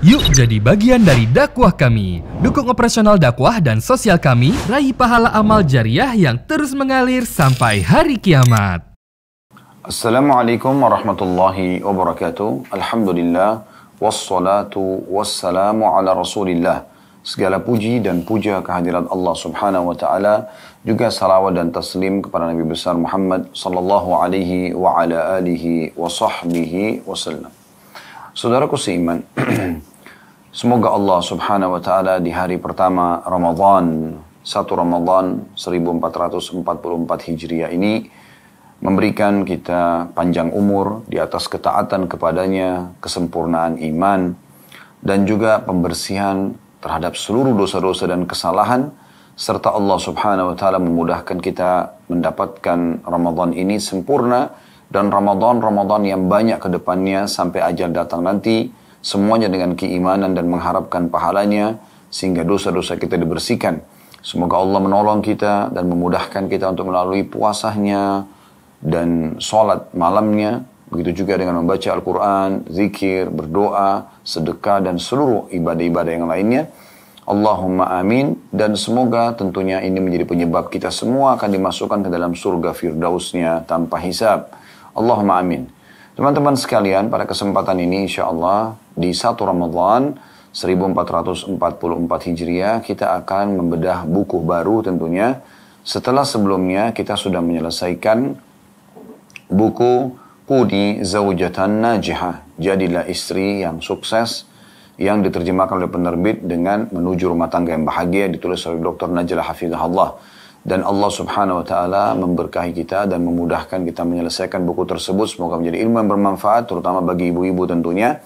Yuk jadi bagian dari dakwah kami. Dukung operasional dakwah dan sosial kami, raih pahala amal jariah yang terus mengalir sampai hari kiamat. Assalamualaikum warahmatullahi wabarakatuh. Alhamdulillah, wassalatu wassalamu ala rasulillah. Segala puji dan puja kehadirat Allah subhanahu wa ta'ala, juga salawat dan taslim kepada Nabi besar Muhammad sallallahu alaihi wa ala alihi wa sahbihi wasallam. Saudaraku seiman, semoga Allah subhanahu wa ta'ala di hari pertama Ramadhan 1 Ramadhan 1444 Hijriah ini, memberikan kita panjang umur di atas ketaatan kepadanya, kesempurnaan iman, dan juga pembersihan terhadap seluruh dosa-dosa dan kesalahan, serta Allah subhanahu wa ta'ala memudahkan kita mendapatkan Ramadhan ini sempurna, dan Ramadan-Ramadan yang banyak ke depannya sampai ajal datang nanti, semuanya dengan keimanan dan mengharapkan pahalanya, sehingga dosa-dosa kita dibersihkan. Semoga Allah menolong kita dan memudahkan kita untuk melalui puasanya dan sholat malamnya, Begitu juga dengan membaca Al-Quran, zikir, berdoa, sedekah, dan seluruh ibadah-ibadah yang lainnya. Allahumma amin. Dan semoga tentunya ini menjadi penyebab kita semua akan dimasukkan ke dalam surga firdausnya tanpa hisab. Allahumma amin. Teman-teman sekalian, pada kesempatan ini insya Allah di satu Ramadan 1444 Hijriah kita akan membedah buku baru tentunya. Setelah sebelumnya kita sudah menyelesaikan buku Kudi Zawjatan Najihah. Jadilah istri yang sukses yang diterjemahkan oleh penerbit dengan menuju rumah tangga yang bahagia ditulis oleh Dr. Najla Hafizahullah. Allah dan Allah Subhanahu wa taala memberkahi kita dan memudahkan kita menyelesaikan buku tersebut semoga menjadi ilmu yang bermanfaat terutama bagi ibu-ibu tentunya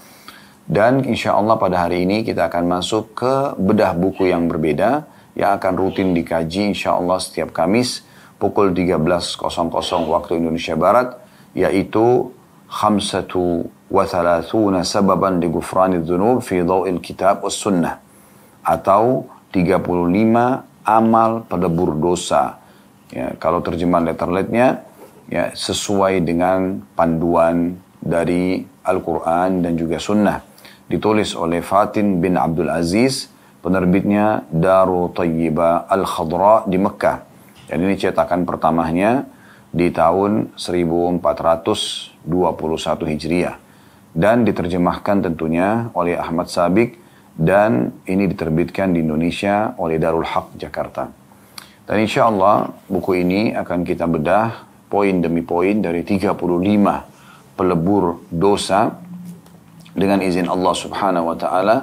dan insya Allah pada hari ini kita akan masuk ke bedah buku yang berbeda yang akan rutin dikaji insya Allah setiap Kamis pukul 13.00 waktu Indonesia Barat yaitu khamsatu wa thalathuna sababan li ghufranidz dzunub fi dhau'il kitab was sunnah atau 35 amal pelebur dosa. Ya, kalau terjemahan letter letternya, ya sesuai dengan panduan dari Al-Quran dan juga Sunnah. Ditulis oleh Fatin bin Abdul Aziz, penerbitnya Daru Tayyiba Al-Khadra di Mekah. Dan ini cetakan pertamanya di tahun 1421 Hijriah. Dan diterjemahkan tentunya oleh Ahmad Sabik dan ini diterbitkan di Indonesia oleh Darul Haq Jakarta. Dan insya Allah buku ini akan kita bedah poin demi poin dari 35 pelebur dosa dengan izin Allah Subhanahu wa taala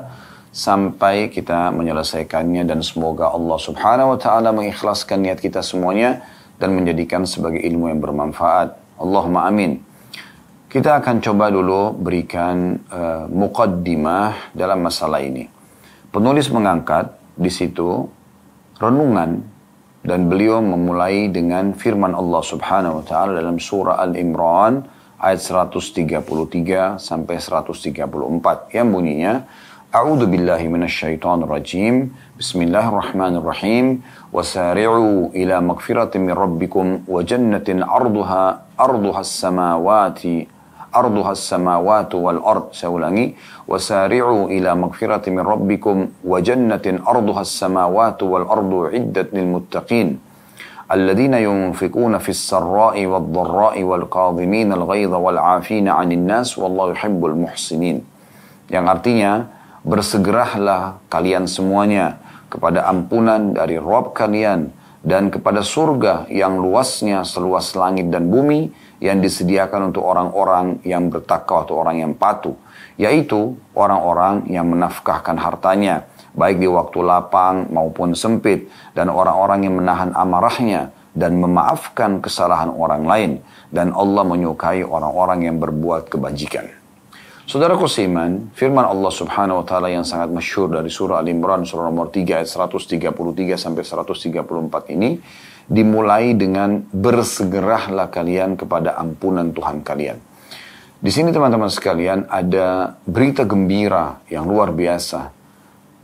sampai kita menyelesaikannya dan semoga Allah Subhanahu wa taala mengikhlaskan niat kita semuanya dan menjadikan sebagai ilmu yang bermanfaat. Allahumma amin. Kita akan coba dulu berikan uh, eh, mukaddimah dalam masalah ini. Penulis mengangkat di situ renungan dan beliau memulai dengan firman Allah Subhanahu wa taala dalam surah Al-Imran ayat 133 sampai 134 yang bunyinya A'udzu billahi minasyaitonir rajim. Bismillahirrahmanirrahim. Wasari'u ila magfiratin min rabbikum wa jannatin 'arduha ربكم samawati arduhas samawati wal ard saya ulangi wasari'u ila magfirati min rabbikum wa jannatin arduhas samawati wal ardu iddat lil muttaqin الذين ينفقون في السراء والضراء والكاظمين الغيظ والعافين عن الناس والله يحب المحسنين yang artinya bersegeralah kalian semuanya kepada ampunan dari Rob kalian dan kepada surga yang luasnya seluas langit dan bumi yang disediakan untuk orang-orang yang bertakwa atau orang yang patuh, yaitu orang-orang yang menafkahkan hartanya, baik di waktu lapang maupun sempit, dan orang-orang yang menahan amarahnya dan memaafkan kesalahan orang lain, dan Allah menyukai orang-orang yang berbuat kebajikan. Saudara kusiman, firman Allah subhanahu wa ta'ala yang sangat masyur dari surah Al-Imran, surah nomor 3 ayat 133 sampai 134 ini, dimulai dengan bersegerahlah kalian kepada ampunan Tuhan kalian. Di sini teman-teman sekalian ada berita gembira yang luar biasa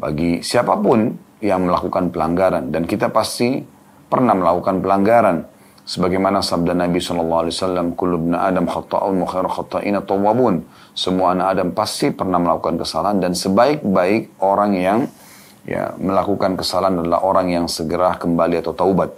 bagi siapapun yang melakukan pelanggaran dan kita pasti pernah melakukan pelanggaran Sebagaimana sabda Nabi Shallallahu Alaihi Wasallam, "Kulubna Adam khuttaun, mukhairu khuttaina tawabun." Semua anak Adam pasti pernah melakukan kesalahan dan sebaik-baik orang yang ya, melakukan kesalahan adalah orang yang segera kembali atau taubat.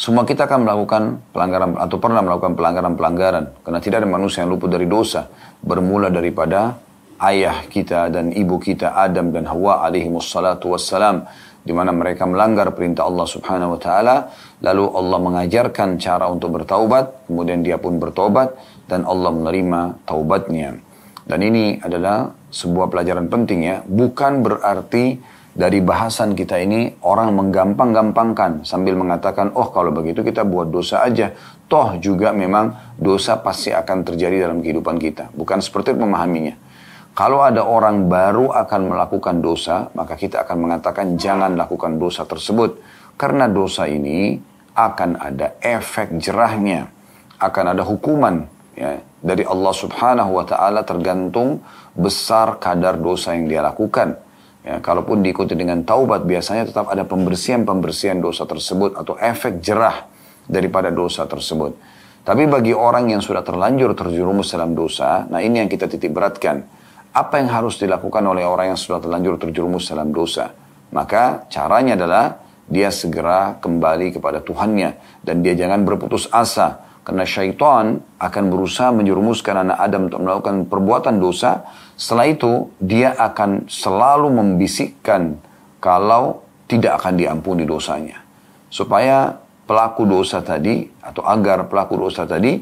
Semua kita akan melakukan pelanggaran atau pernah melakukan pelanggaran-pelanggaran. Karena tidak ada manusia yang luput dari dosa. Bermula daripada ayah kita dan ibu kita Adam dan Hawa alaihi wassalatu wassalam di mana mereka melanggar perintah Allah Subhanahu wa taala, lalu Allah mengajarkan cara untuk bertaubat, kemudian dia pun bertobat dan Allah menerima taubatnya. Dan ini adalah sebuah pelajaran penting ya, bukan berarti dari bahasan kita ini orang menggampang-gampangkan sambil mengatakan, "Oh, kalau begitu kita buat dosa aja." Toh juga memang dosa pasti akan terjadi dalam kehidupan kita. Bukan seperti memahaminya. Kalau ada orang baru akan melakukan dosa, maka kita akan mengatakan jangan lakukan dosa tersebut. Karena dosa ini akan ada efek jerahnya, akan ada hukuman ya, dari Allah Subhanahu wa taala tergantung besar kadar dosa yang dia lakukan. Ya, kalaupun diikuti dengan taubat biasanya tetap ada pembersihan-pembersihan dosa tersebut atau efek jerah daripada dosa tersebut. Tapi bagi orang yang sudah terlanjur terjerumus dalam dosa, nah ini yang kita titik beratkan apa yang harus dilakukan oleh orang yang sudah terlanjur terjerumus dalam dosa? Maka caranya adalah dia segera kembali kepada Tuhannya dan dia jangan berputus asa karena syaitan akan berusaha menjerumuskan anak Adam untuk melakukan perbuatan dosa. Setelah itu dia akan selalu membisikkan kalau tidak akan diampuni dosanya. Supaya pelaku dosa tadi atau agar pelaku dosa tadi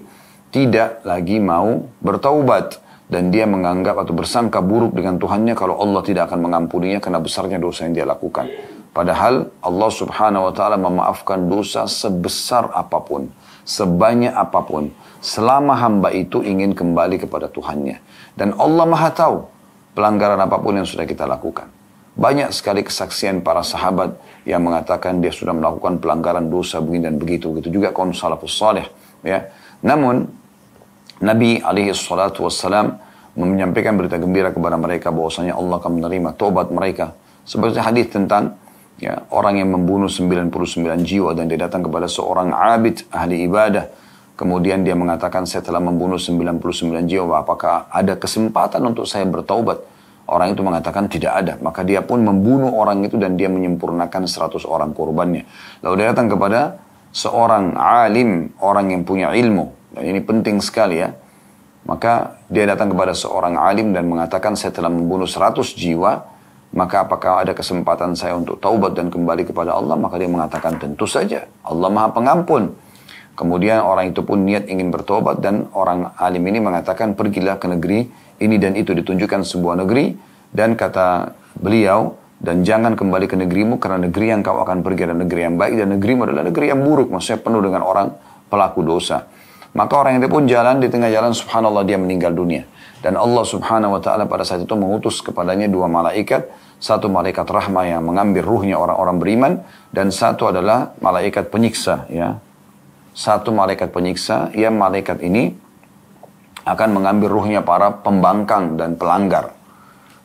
tidak lagi mau bertaubat dan dia menganggap atau bersangka buruk dengan Tuhannya kalau Allah tidak akan mengampuninya karena besarnya dosa yang dia lakukan. Padahal Allah Subhanahu wa taala memaafkan dosa sebesar apapun, sebanyak apapun, selama hamba itu ingin kembali kepada Tuhannya. Dan Allah Maha tahu pelanggaran apapun yang sudah kita lakukan. Banyak sekali kesaksian para sahabat yang mengatakan dia sudah melakukan pelanggaran dosa begini dan begitu. Begitu juga kaum salafus salih. Ya. Namun Nabi alaihi salatu wassalam menyampaikan berita gembira kepada mereka bahwasanya Allah akan menerima tobat mereka. Seperti hadis tentang ya, orang yang membunuh 99 jiwa dan dia datang kepada seorang abid ahli ibadah. Kemudian dia mengatakan saya telah membunuh 99 jiwa apakah ada kesempatan untuk saya bertaubat? Orang itu mengatakan tidak ada. Maka dia pun membunuh orang itu dan dia menyempurnakan 100 orang korbannya. Lalu dia datang kepada seorang alim, orang yang punya ilmu. Dan ini penting sekali ya. Maka dia datang kepada seorang alim dan mengatakan saya telah membunuh 100 jiwa, maka apakah ada kesempatan saya untuk taubat dan kembali kepada Allah? Maka dia mengatakan tentu saja, Allah maha pengampun. Kemudian orang itu pun niat ingin bertobat dan orang alim ini mengatakan pergilah ke negeri ini dan itu ditunjukkan sebuah negeri dan kata beliau dan jangan kembali ke negerimu karena negeri yang kau akan pergi adalah negeri yang baik dan negerimu adalah negeri yang buruk maksudnya penuh dengan orang pelaku dosa. Maka orang itu pun jalan di tengah jalan subhanallah dia meninggal dunia. Dan Allah subhanahu wa ta'ala pada saat itu mengutus kepadanya dua malaikat. Satu malaikat rahmah yang mengambil ruhnya orang-orang beriman. Dan satu adalah malaikat penyiksa. ya Satu malaikat penyiksa yang malaikat ini akan mengambil ruhnya para pembangkang dan pelanggar.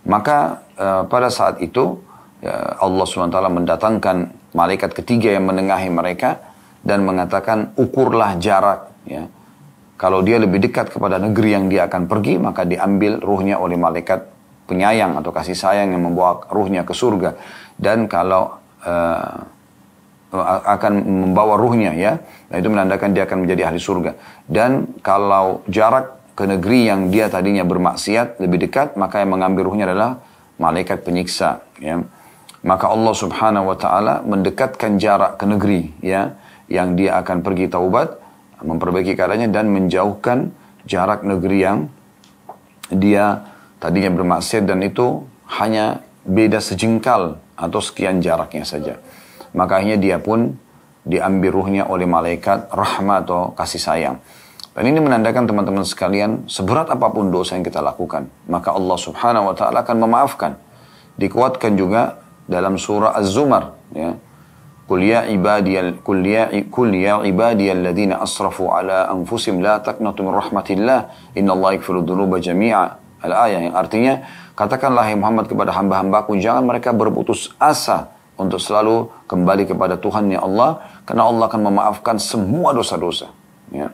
Maka uh, pada saat itu ya, Allah Taala mendatangkan malaikat ketiga yang menengahi mereka dan mengatakan ukurlah jarak ya kalau dia lebih dekat kepada negeri yang dia akan pergi, maka diambil ruhnya oleh malaikat penyayang atau kasih sayang yang membawa ruhnya ke surga. Dan kalau uh, akan membawa ruhnya ya, nah, itu menandakan dia akan menjadi ahli surga. Dan kalau jarak ke negeri yang dia tadinya bermaksiat lebih dekat, maka yang mengambil ruhnya adalah malaikat penyiksa. Ya. Maka Allah Subhanahu Wa Taala mendekatkan jarak ke negeri ya, yang dia akan pergi taubat memperbaiki keadaannya dan menjauhkan jarak negeri yang dia tadinya bermaksiat dan itu hanya beda sejengkal atau sekian jaraknya saja. Maka akhirnya dia pun diambil ruhnya oleh malaikat rahmat atau kasih sayang. Dan ini menandakan teman-teman sekalian, seberat apapun dosa yang kita lakukan, maka Allah subhanahu wa ta'ala akan memaafkan. Dikuatkan juga dalam surah Az-Zumar. Ya kuliah يا عبادي kuliah يا قل يا عبادي الذين اسرفوا على انفسهم لا Allah. من رحمه الله ayah yang artinya katakanlah hai Muhammad kepada hamba-hambaku jangan mereka berputus asa untuk selalu kembali kepada Tuhannya Allah karena Allah akan memaafkan semua dosa-dosa ya.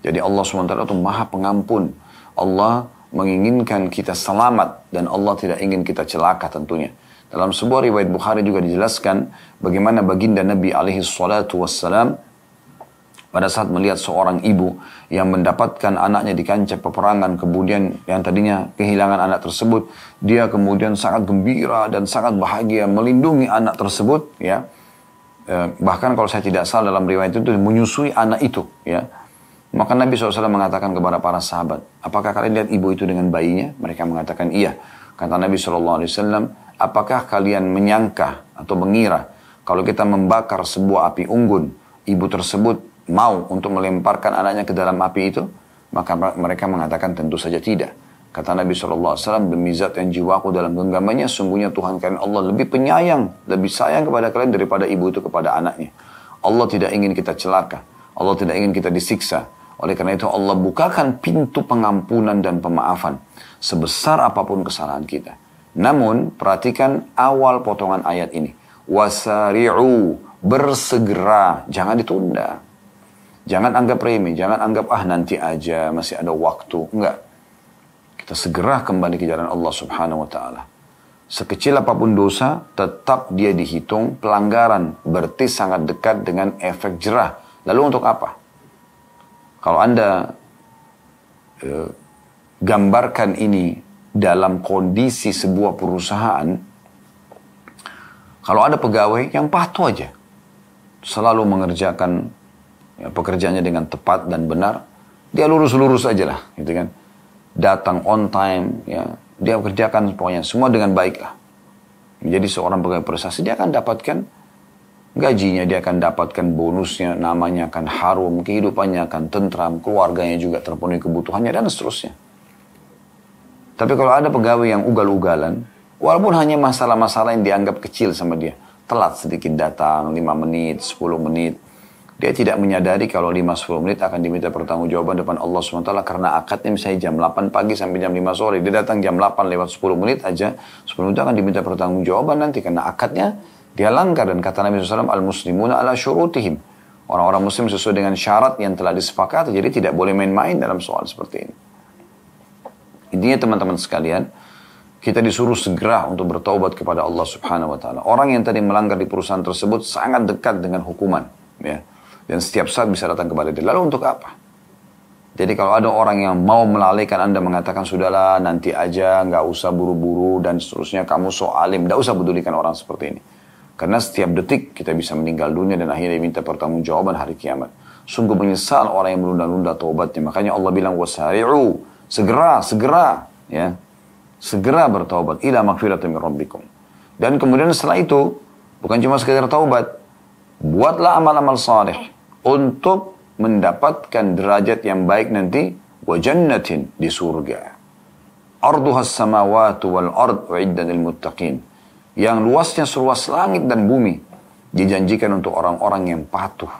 jadi Allah SWT itu maha pengampun Allah menginginkan kita selamat dan Allah tidak ingin kita celaka tentunya dalam sebuah riwayat Bukhari juga dijelaskan bagaimana baginda Nabi alaihi salatu wassalam pada saat melihat seorang ibu yang mendapatkan anaknya di kancah peperangan kemudian yang tadinya kehilangan anak tersebut dia kemudian sangat gembira dan sangat bahagia melindungi anak tersebut ya eh, bahkan kalau saya tidak salah dalam riwayat itu menyusui anak itu ya maka Nabi SAW mengatakan kepada para sahabat apakah kalian lihat ibu itu dengan bayinya mereka mengatakan iya kata Nabi SAW Apakah kalian menyangka atau mengira kalau kita membakar sebuah api unggun, ibu tersebut mau untuk melemparkan anaknya ke dalam api itu? Maka mereka mengatakan tentu saja tidak. Kata Nabi SAW, demi zat yang jiwaku dalam genggamannya, sungguhnya Tuhan kalian Allah lebih penyayang, lebih sayang kepada kalian daripada ibu itu kepada anaknya. Allah tidak ingin kita celaka. Allah tidak ingin kita disiksa. Oleh karena itu Allah bukakan pintu pengampunan dan pemaafan sebesar apapun kesalahan kita. Namun perhatikan awal potongan ayat ini. Wasari'u, bersegera, jangan ditunda. Jangan anggap remeh, jangan anggap ah nanti aja masih ada waktu. Enggak. Kita segera kembali ke jalan Allah Subhanahu wa taala. Sekecil apapun dosa, tetap dia dihitung pelanggaran. Berarti sangat dekat dengan efek jerah. Lalu untuk apa? Kalau Anda eh, gambarkan ini dalam kondisi sebuah perusahaan, kalau ada pegawai yang patuh aja, selalu mengerjakan ya, pekerjaannya dengan tepat dan benar, dia lurus-lurus aja lah, gitu kan. Datang on time, ya, dia kerjakan pokoknya semua dengan baik lah. Menjadi seorang pegawai prestasi, dia akan dapatkan gajinya, dia akan dapatkan bonusnya, namanya akan harum, kehidupannya akan tentram, keluarganya juga terpenuhi kebutuhannya, dan seterusnya. Tapi kalau ada pegawai yang ugal-ugalan, walaupun hanya masalah-masalah yang dianggap kecil sama dia, telat sedikit datang, 5 menit, 10 menit, dia tidak menyadari kalau 5-10 menit akan diminta pertanggungjawaban depan Allah SWT karena akadnya misalnya jam 8 pagi sampai jam 5 sore. Dia datang jam 8 lewat 10 menit aja, 10 menit akan diminta pertanggungjawaban nanti karena akadnya dia langgar dan kata Nabi SAW, Al-Muslimuna ala syurutihim. Orang-orang muslim sesuai dengan syarat yang telah disepakati, jadi tidak boleh main-main dalam soal seperti ini. Intinya teman-teman sekalian, kita disuruh segera untuk bertaubat kepada Allah Subhanahu wa taala. Orang yang tadi melanggar di perusahaan tersebut sangat dekat dengan hukuman, ya. Dan setiap saat bisa datang kepada dia. Lalu untuk apa? Jadi kalau ada orang yang mau melalaikan Anda mengatakan sudahlah nanti aja nggak usah buru-buru dan seterusnya kamu so alim nggak usah pedulikan orang seperti ini. Karena setiap detik kita bisa meninggal dunia dan akhirnya minta pertanggungjawaban hari kiamat. Sungguh menyesal orang yang menunda-nunda taubatnya. Makanya Allah bilang wasari'u Segera, segera, ya. Segera bertaubat ila magfiratin rabbikum. Dan kemudian setelah itu, bukan cuma sekedar taubat, buatlah amal-amal saleh untuk mendapatkan derajat yang baik nanti wa jannatin di surga. Arduha samawati wal ard uiddat muttaqin. Yang luasnya seluas langit dan bumi dijanjikan untuk orang-orang yang patuh.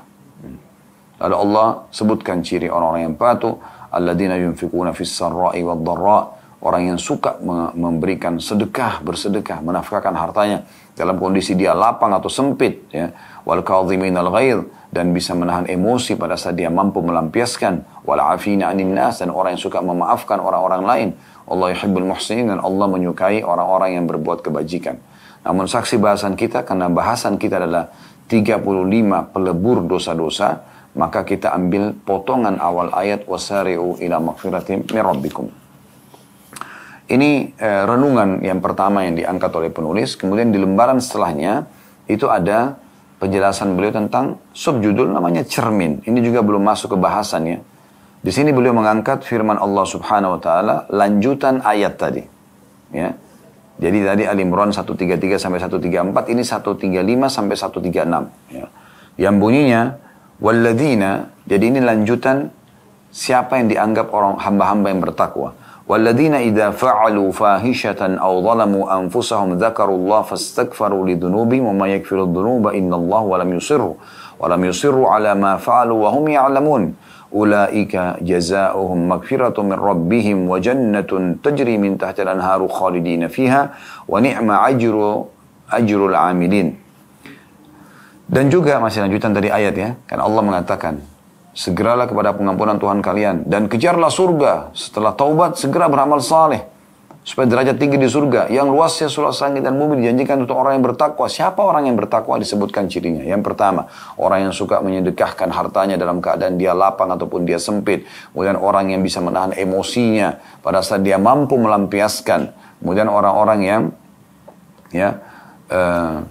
Lalu Allah sebutkan ciri orang-orang yang patuh alladzina yunfikuna fis sarra'i wad dharra' orang yang suka memberikan sedekah, bersedekah, menafkahkan hartanya dalam kondisi dia lapang atau sempit ya. Wal kadhimin al ghair dan bisa menahan emosi pada saat dia mampu melampiaskan wal afina anin nas dan orang yang suka memaafkan orang-orang lain. Allah yuhibbul muhsinin dan Allah menyukai orang-orang yang berbuat kebajikan. Namun saksi bahasan kita karena bahasan kita adalah 35 pelebur dosa-dosa maka kita ambil potongan awal ayat wasari'u ila maghfiratin min rabbikum. Ini e, renungan yang pertama yang diangkat oleh penulis, kemudian di lembaran setelahnya itu ada penjelasan beliau tentang subjudul namanya cermin. Ini juga belum masuk ke bahasannya. Di sini beliau mengangkat firman Allah Subhanahu wa taala lanjutan ayat tadi. Ya. Jadi tadi Al Imran 133 sampai 134 ini 135 sampai 136 ya. Yang bunyinya Walladzina, jadi ini lanjutan siapa yang dianggap orang hamba-hamba yang bertakwa. Walladzina idza fa'alu fahishatan aw zalamu anfusahum dzakarullaha fastaghfaru lidhunubihim wa may yaghfiru dzunuba innallaha wa lam yusirru wa lam yusirru ala ma fa'alu wa hum ya'lamun. Ulaika jazaohum magfiratun min rabbihim wa jannatun tajri min tahtil anharu khalidina fiha wa ni'ma ajru ajrul amilin. Dan juga masih lanjutan dari ayat ya. Karena Allah mengatakan, segeralah kepada pengampunan Tuhan kalian dan kejarlah surga. Setelah taubat segera beramal saleh supaya derajat tinggi di surga yang luasnya surah langit dan bumi dijanjikan untuk orang yang bertakwa. Siapa orang yang bertakwa disebutkan cirinya. Yang pertama, orang yang suka menyedekahkan hartanya dalam keadaan dia lapang ataupun dia sempit. Kemudian orang yang bisa menahan emosinya pada saat dia mampu melampiaskan. Kemudian orang-orang yang ya uh,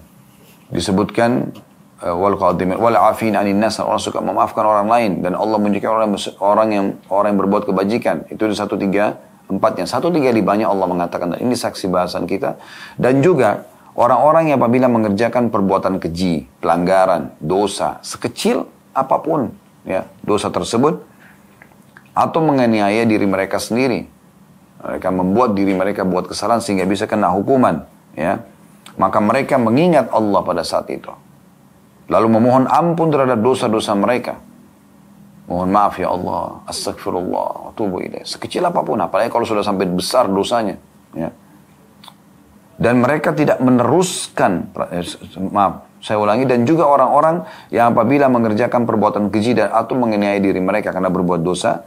disebutkan Eh, wal qadimin wal afin anin nas orang suka memaafkan orang lain dan Allah menunjukkan orang orang yang orang yang berbuat kebajikan itu di satu tiga empat yang satu tiga banyak Allah mengatakan dan ini saksi bahasan kita dan juga orang-orang yang apabila mengerjakan perbuatan keji pelanggaran dosa sekecil apapun ya dosa tersebut atau menganiaya diri mereka sendiri mereka membuat diri mereka buat kesalahan sehingga bisa kena hukuman ya maka mereka mengingat Allah pada saat itu Lalu memohon ampun terhadap dosa-dosa mereka. Mohon maaf ya Allah, astagfirullah, tubuh ini. Sekecil apapun, apalagi kalau sudah sampai besar dosanya. Ya. Dan mereka tidak meneruskan, maaf, saya ulangi, dan juga orang-orang yang apabila mengerjakan perbuatan keji dan atau mengenai diri mereka karena berbuat dosa,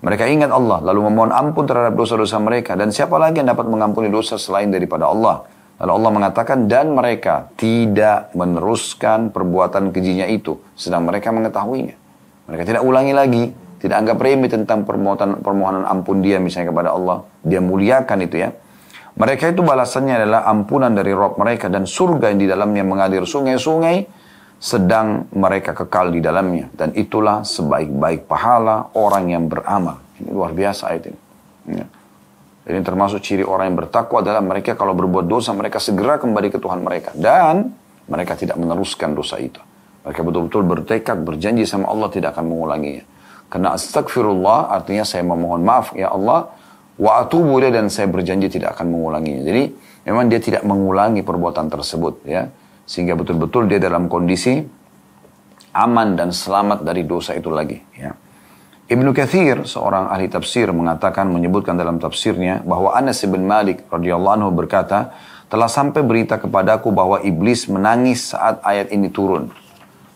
mereka ingat Allah, lalu memohon ampun terhadap dosa-dosa mereka. Dan siapa lagi yang dapat mengampuni dosa selain daripada Allah? Lalu Allah mengatakan, dan mereka tidak meneruskan perbuatan kejinya itu, sedang mereka mengetahuinya. Mereka tidak ulangi lagi, tidak anggap remeh tentang permohonan, permohonan ampun dia misalnya kepada Allah. Dia muliakan itu ya. Mereka itu balasannya adalah ampunan dari roh mereka dan surga yang di dalamnya mengalir sungai-sungai, sedang mereka kekal di dalamnya. Dan itulah sebaik-baik pahala orang yang beramal. Ini luar biasa ayat ini. Ya. Dan termasuk ciri orang yang bertakwa adalah mereka kalau berbuat dosa mereka segera kembali ke Tuhan mereka dan mereka tidak meneruskan dosa itu. Mereka betul-betul bertekad berjanji sama Allah tidak akan mengulanginya. Karena astagfirullah artinya saya memohon maaf ya Allah wa atubu dan saya berjanji tidak akan mengulanginya. Jadi memang dia tidak mengulangi perbuatan tersebut ya sehingga betul-betul dia dalam kondisi aman dan selamat dari dosa itu lagi ya. Ibnu Kathir, seorang ahli tafsir, mengatakan menyebutkan dalam tafsirnya bahwa Anas bin Malik radhiyallahu anhu berkata, telah sampai berita kepadaku bahwa iblis menangis saat ayat ini turun.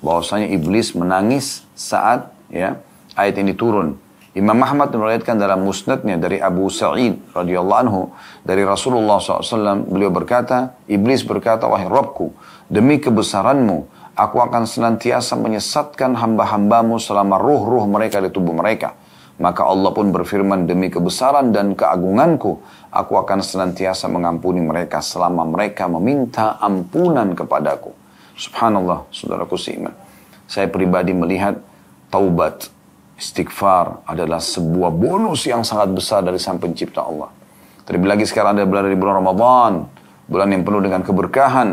Bahwasanya iblis menangis saat ya ayat ini turun. Imam Muhammad meriwayatkan dalam musnadnya dari Abu Sa'id radhiyallahu anhu dari Rasulullah SAW beliau berkata iblis berkata wahai Robku demi kebesaranmu Aku akan senantiasa menyesatkan hamba-hambamu selama ruh-ruh mereka di tubuh mereka. Maka Allah pun berfirman demi kebesaran dan keagunganku, aku akan senantiasa mengampuni mereka selama mereka meminta ampunan kepadaku. Subhanallah, saudaraku seiman. Saya pribadi melihat taubat, istighfar adalah sebuah bonus yang sangat besar dari sang pencipta Allah. Terlebih lagi sekarang ada berada di bulan Ramadan, bulan yang penuh dengan keberkahan,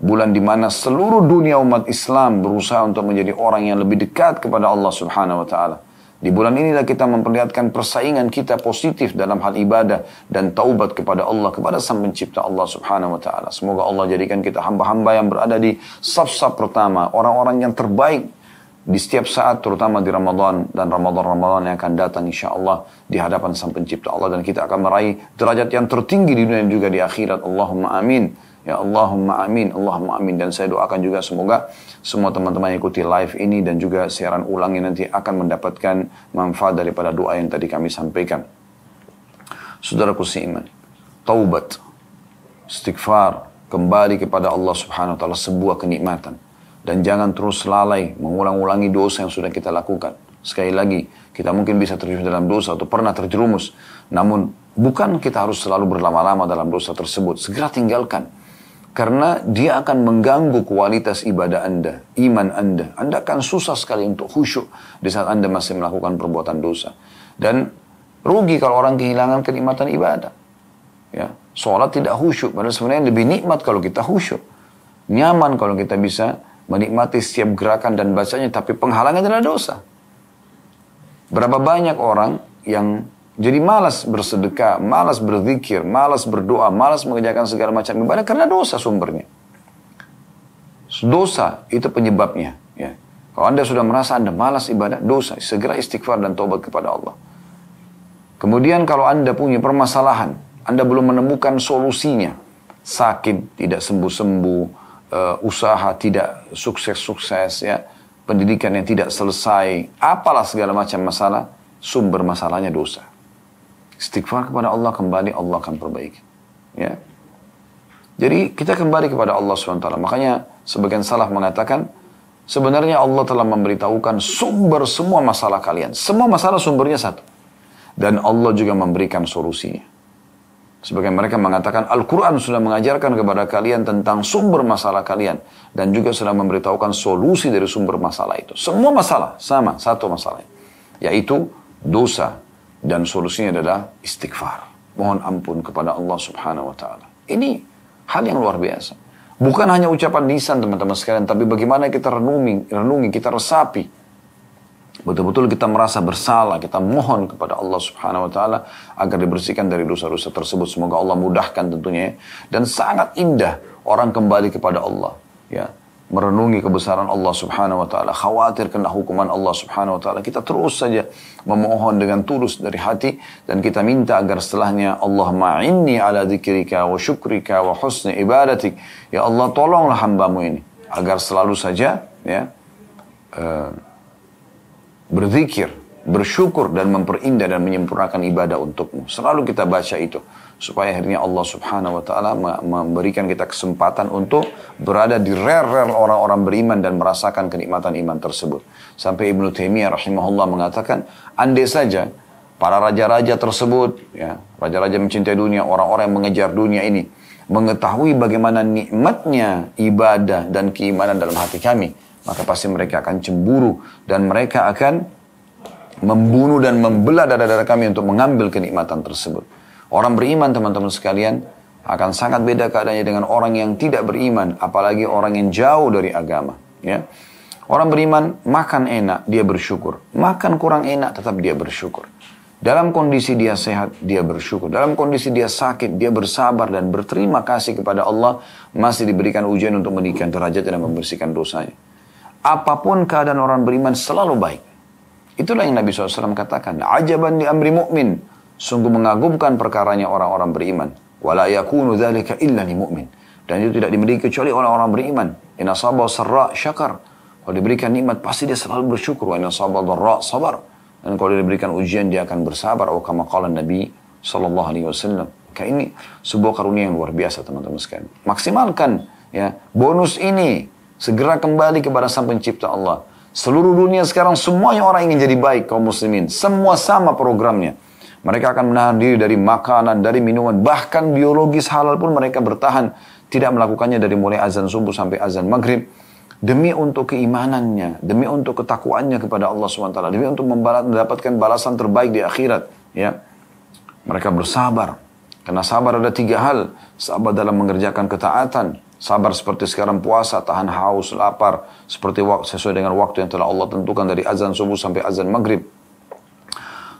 bulan di mana seluruh dunia umat Islam berusaha untuk menjadi orang yang lebih dekat kepada Allah Subhanahu wa taala. Di bulan inilah kita memperlihatkan persaingan kita positif dalam hal ibadah dan taubat kepada Allah, kepada Sang Pencipta Allah Subhanahu wa taala. Semoga Allah jadikan kita hamba-hamba yang berada di saf-saf pertama, orang-orang yang terbaik di setiap saat terutama di Ramadan dan Ramadan-Ramadan yang akan datang insya Allah di hadapan Sang Pencipta Allah dan kita akan meraih derajat yang tertinggi di dunia dan juga di akhirat. Allahumma amin. Ya Allahumma amin, Allahumma amin. Dan saya doakan juga semoga semua teman-teman yang ikuti live ini dan juga siaran ulang ini nanti akan mendapatkan manfaat daripada doa yang tadi kami sampaikan. Saudaraku seiman, taubat, istighfar, kembali kepada Allah subhanahu wa ta'ala sebuah kenikmatan. Dan jangan terus lalai mengulang-ulangi dosa yang sudah kita lakukan. Sekali lagi, kita mungkin bisa terjun dalam dosa atau pernah terjerumus. Namun, bukan kita harus selalu berlama-lama dalam dosa tersebut. Segera tinggalkan karena dia akan mengganggu kualitas ibadah Anda, iman Anda. Anda akan susah sekali untuk khusyuk di saat Anda masih melakukan perbuatan dosa. Dan rugi kalau orang kehilangan kenikmatan ibadah. Ya, sholat tidak khusyuk, padahal sebenarnya lebih nikmat kalau kita khusyuk. Nyaman kalau kita bisa menikmati setiap gerakan dan bacanya, tapi penghalangnya adalah dosa. Berapa banyak orang yang jadi malas bersedekah, malas berzikir, malas berdoa, malas mengerjakan segala macam ibadah karena dosa sumbernya. Dosa itu penyebabnya. Ya. Kalau anda sudah merasa anda malas ibadah, dosa. Segera istighfar dan tobat kepada Allah. Kemudian kalau anda punya permasalahan, anda belum menemukan solusinya. Sakit, tidak sembuh-sembuh, eh, usaha tidak sukses-sukses, ya pendidikan yang tidak selesai, apalah segala macam masalah, sumber masalahnya dosa. Istighfar kepada Allah kembali Allah akan perbaiki. Ya. Jadi kita kembali kepada Allah SWT. Makanya sebagian salah mengatakan, sebenarnya Allah telah memberitahukan sumber semua masalah kalian. Semua masalah sumbernya satu. Dan Allah juga memberikan solusinya. Sebagian mereka mengatakan Al-Quran sudah mengajarkan kepada kalian tentang sumber masalah kalian. Dan juga sudah memberitahukan solusi dari sumber masalah itu. Semua masalah sama, satu masalah. Yaitu dosa, dan solusinya adalah istighfar. Mohon ampun kepada Allah subhanahu wa ta'ala. Ini hal yang luar biasa. Bukan hanya ucapan lisan teman-teman sekalian, tapi bagaimana kita renungi, renungi kita resapi. Betul-betul kita merasa bersalah, kita mohon kepada Allah subhanahu wa ta'ala agar dibersihkan dari dosa-dosa tersebut. Semoga Allah mudahkan tentunya ya. Dan sangat indah orang kembali kepada Allah. Ya, merenungi kebesaran Allah Subhanahu wa taala, khawatir kena hukuman Allah Subhanahu wa taala, kita terus saja memohon dengan tulus dari hati dan kita minta agar setelahnya Allah ma'inni ala dzikrika wa syukrika wa husni ibadatik. Ya Allah tolonglah hambamu ini agar selalu saja ya uh, berzikir, bersyukur dan memperindah dan menyempurnakan ibadah untukmu. Selalu kita baca itu supaya akhirnya Allah Subhanahu wa taala memberikan kita kesempatan untuk berada di rare orang-orang beriman dan merasakan kenikmatan iman tersebut. Sampai Ibnu Taimiyah rahimahullah mengatakan, andai saja para raja-raja tersebut, ya, raja-raja mencintai dunia, orang-orang yang mengejar dunia ini mengetahui bagaimana nikmatnya ibadah dan keimanan dalam hati kami, maka pasti mereka akan cemburu dan mereka akan membunuh dan membelah dada-dada kami untuk mengambil kenikmatan tersebut. Orang beriman teman-teman sekalian akan sangat beda keadaannya dengan orang yang tidak beriman, apalagi orang yang jauh dari agama. Ya. Orang beriman makan enak, dia bersyukur. Makan kurang enak, tetap dia bersyukur. Dalam kondisi dia sehat, dia bersyukur. Dalam kondisi dia sakit, dia bersabar dan berterima kasih kepada Allah. Masih diberikan ujian untuk meninggikan derajat dan membersihkan dosanya. Apapun keadaan orang beriman selalu baik. Itulah yang Nabi SAW katakan. Ajaban di amri mu'min. Sungguh mengagumkan perkaranya orang-orang beriman. Wala yakunu illa mu'min. Dan itu tidak dimiliki kecuali orang-orang beriman. Inna sabah sarra syakar. Kalau diberikan nikmat pasti dia selalu bersyukur. Wa inna sabah sabar. Dan kalau diberikan ujian dia akan bersabar. Wa kama qala Nabi sallallahu alaihi wasallam. ini sebuah karunia yang luar biasa teman-teman sekalian. Maksimalkan ya bonus ini segera kembali kepada sang pencipta Allah. Seluruh dunia sekarang semuanya orang ingin jadi baik kaum muslimin. Semua sama programnya. Mereka akan menahan diri dari makanan, dari minuman, bahkan biologis halal pun mereka bertahan. Tidak melakukannya dari mulai azan subuh sampai azan maghrib. Demi untuk keimanannya, demi untuk ketakwaannya kepada Allah SWT, demi untuk mendapatkan balasan terbaik di akhirat. Ya, Mereka bersabar. Karena sabar ada tiga hal. Sabar dalam mengerjakan ketaatan, Sabar seperti sekarang puasa, tahan haus, lapar, seperti sesuai dengan waktu yang telah Allah tentukan dari azan subuh sampai azan maghrib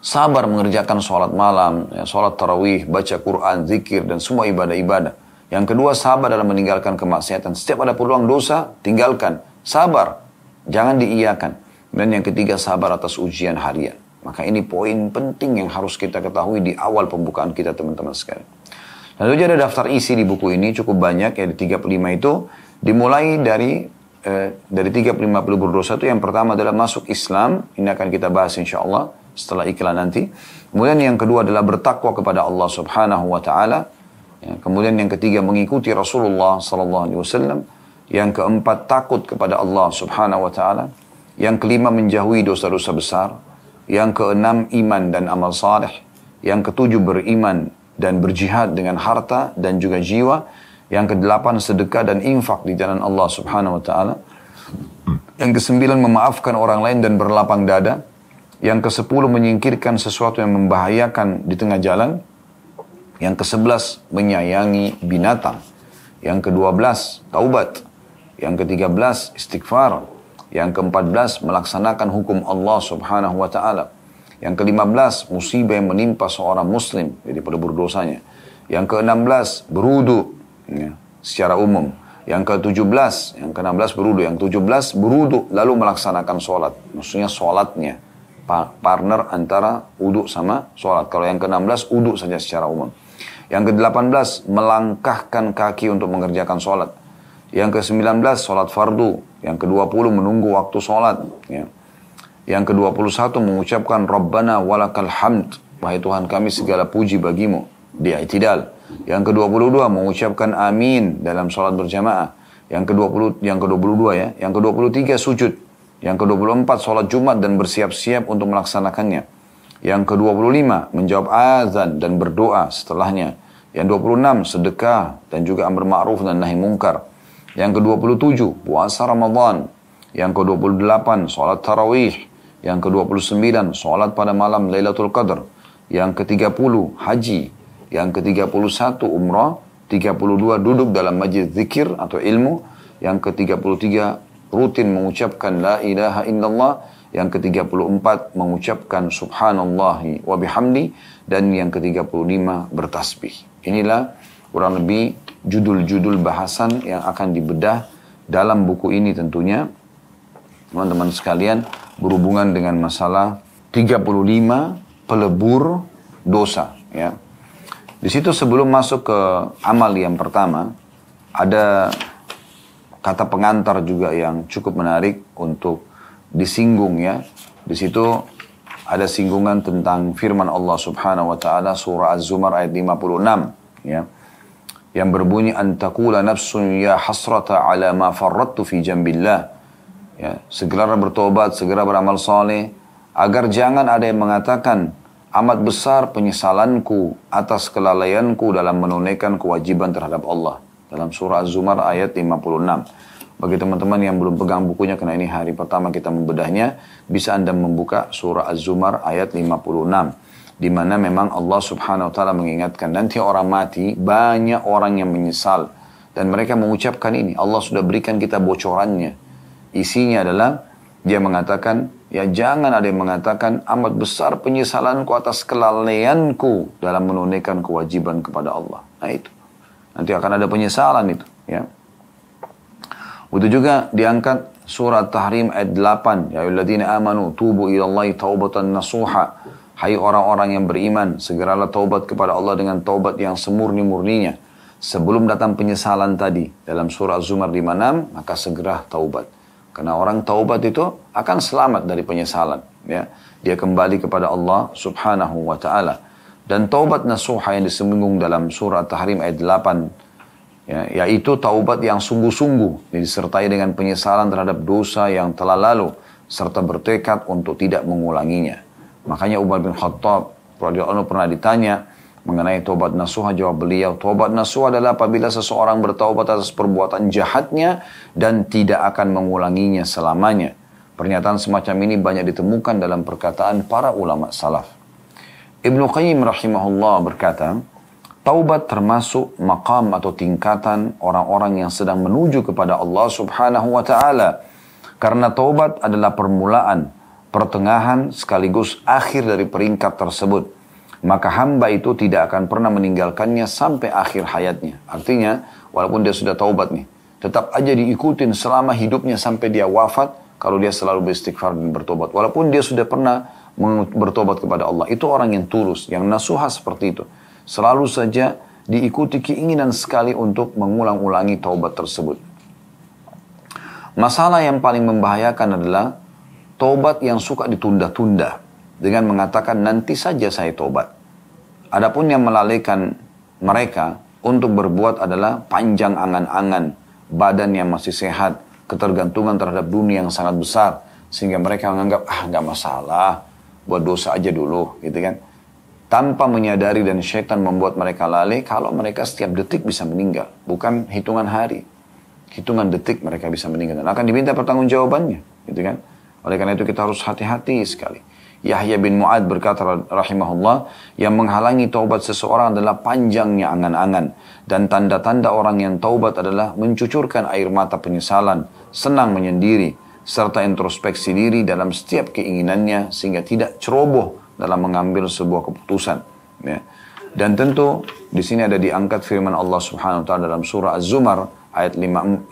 sabar mengerjakan sholat malam, ya, sholat tarawih, baca Quran, zikir, dan semua ibadah-ibadah. Yang kedua, sabar dalam meninggalkan kemaksiatan. Setiap ada peluang dosa, tinggalkan. Sabar, jangan diiyakan. Dan yang ketiga, sabar atas ujian harian. Maka ini poin penting yang harus kita ketahui di awal pembukaan kita teman-teman sekalian. Lalu jadi ada daftar isi di buku ini cukup banyak ya di 35 itu dimulai dari eh, dari 35 pelubur dosa itu yang pertama adalah masuk Islam ini akan kita bahas insya Allah setelah iklan nanti. Kemudian yang kedua adalah bertakwa kepada Allah Subhanahu wa taala. Ya, kemudian yang ketiga mengikuti Rasulullah sallallahu alaihi wasallam. Yang keempat takut kepada Allah Subhanahu wa taala. Yang kelima menjauhi dosa-dosa besar. Yang keenam iman dan amal saleh. Yang ketujuh beriman dan berjihad dengan harta dan juga jiwa. Yang kedelapan sedekah dan infak di jalan Allah Subhanahu wa taala. Yang kesembilan memaafkan orang lain dan berlapang dada. Yang ke-10 menyingkirkan sesuatu yang membahayakan di tengah jalan. Yang ke-11 menyayangi binatang. Yang ke-12 taubat. Yang ke-13 istighfar. Yang ke-14 melaksanakan hukum Allah Subhanahu wa taala. Yang ke-15 musibah yang menimpa seorang muslim jadi pelebur dosanya. Yang ke-16 berudu ya, secara umum. Yang ke-17, yang ke-16 berudu, yang ke-17 berudu lalu melaksanakan sholat. Maksudnya sholatnya partner antara uduk sama sholat. Kalau yang ke-16 uduk saja secara umum. Yang ke-18 melangkahkan kaki untuk mengerjakan sholat. Yang ke-19 sholat fardu. Yang ke-20 menunggu waktu sholat. Ya. Yang ke-21 mengucapkan Rabbana walakal hamd. Wahai Tuhan kami segala puji bagimu. Dia itidal. Yang ke-22 mengucapkan amin dalam sholat berjamaah. Yang ke 22 yang ke-22 ya, yang ke-23 sujud yang ke-24 sholat Jumat dan bersiap-siap untuk melaksanakannya. Yang ke-25 menjawab azan dan berdoa setelahnya. Yang 26 sedekah dan juga amr ma'ruf dan nahi mungkar. Yang ke-27 puasa Ramadan. Yang ke-28 sholat tarawih. Yang ke-29 sholat pada malam Lailatul Qadar. Yang ke-30 haji. Yang ke-31 umrah. 32 duduk dalam majlis zikir atau ilmu. Yang ke-33 rutin mengucapkan la ilaha illallah, yang ke-34 mengucapkan subhanallah wa bihamdi dan yang ke-35 bertasbih. Inilah kurang lebih judul-judul bahasan yang akan dibedah dalam buku ini tentunya teman-teman sekalian berhubungan dengan masalah 35 pelebur dosa ya. Di situ sebelum masuk ke amal yang pertama ada kata pengantar juga yang cukup menarik untuk disinggung ya. Di situ ada singgungan tentang firman Allah Subhanahu wa taala surah Az-Zumar ayat 56 ya. Yang berbunyi antakula nafsun ya hasrata ala ma farrattu fi jambillah. Ya, segera bertobat, segera beramal saleh agar jangan ada yang mengatakan amat besar penyesalanku atas kelalaianku dalam menunaikan kewajiban terhadap Allah. Dalam surah Az-Zumar ayat 56. Bagi teman-teman yang belum pegang bukunya karena ini hari pertama kita membedahnya, bisa Anda membuka surah Az-Zumar ayat 56. Di mana memang Allah Subhanahu wa taala mengingatkan nanti orang mati banyak orang yang menyesal dan mereka mengucapkan ini Allah sudah berikan kita bocorannya isinya adalah dia mengatakan ya jangan ada yang mengatakan amat besar penyesalanku atas kelalaianku dalam menunaikan kewajiban kepada Allah nah itu Nanti akan ada penyesalan itu. Ya. Itu juga diangkat surat Tahrim ayat 8. Ya alladzina amanu tubu ilallahi taubatan nasuha. Hai orang-orang yang beriman, segeralah taubat kepada Allah dengan taubat yang semurni-murninya. Sebelum datang penyesalan tadi dalam surah Zumar 56, maka segera taubat. Karena orang taubat itu akan selamat dari penyesalan. Ya. Dia kembali kepada Allah subhanahu wa ta'ala dan taubat nasuha yang disembungung dalam surah Tahrim ayat 8 ya, yaitu taubat yang sungguh-sungguh disertai dengan penyesalan terhadap dosa yang telah lalu serta bertekad untuk tidak mengulanginya. Makanya Umar bin Khattab radhiyallahu pernah ditanya mengenai taubat nasuha jawab beliau taubat nasuha adalah apabila seseorang bertaubat atas perbuatan jahatnya dan tidak akan mengulanginya selamanya. Pernyataan semacam ini banyak ditemukan dalam perkataan para ulama salaf. Ibnu Qayyim rahimahullah berkata, Taubat termasuk makam atau tingkatan orang-orang yang sedang menuju kepada Allah subhanahu wa ta'ala. Karena taubat adalah permulaan, pertengahan sekaligus akhir dari peringkat tersebut. Maka hamba itu tidak akan pernah meninggalkannya sampai akhir hayatnya. Artinya, walaupun dia sudah taubat nih, tetap aja diikutin selama hidupnya sampai dia wafat kalau dia selalu beristighfar dan bertobat. Walaupun dia sudah pernah bertobat kepada Allah. Itu orang yang tulus, yang nasuha seperti itu. Selalu saja diikuti keinginan sekali untuk mengulang-ulangi taubat tersebut. Masalah yang paling membahayakan adalah taubat yang suka ditunda-tunda dengan mengatakan nanti saja saya taubat. Adapun yang melalaikan mereka untuk berbuat adalah panjang angan-angan, badan yang masih sehat, ketergantungan terhadap dunia yang sangat besar, sehingga mereka menganggap, ah nggak masalah, buat dosa aja dulu gitu kan tanpa menyadari dan syaitan membuat mereka lalai kalau mereka setiap detik bisa meninggal bukan hitungan hari hitungan detik mereka bisa meninggal dan akan diminta pertanggungjawabannya gitu kan oleh karena itu kita harus hati-hati sekali Yahya bin Mu'ad berkata rahimahullah yang menghalangi taubat seseorang adalah panjangnya angan-angan dan tanda-tanda orang yang taubat adalah mencucurkan air mata penyesalan senang menyendiri serta introspeksi diri dalam setiap keinginannya sehingga tidak ceroboh dalam mengambil sebuah keputusan. Ya. Dan tentu di sini ada diangkat firman Allah Subhanahu wa taala dalam surah Az-Zumar ayat 53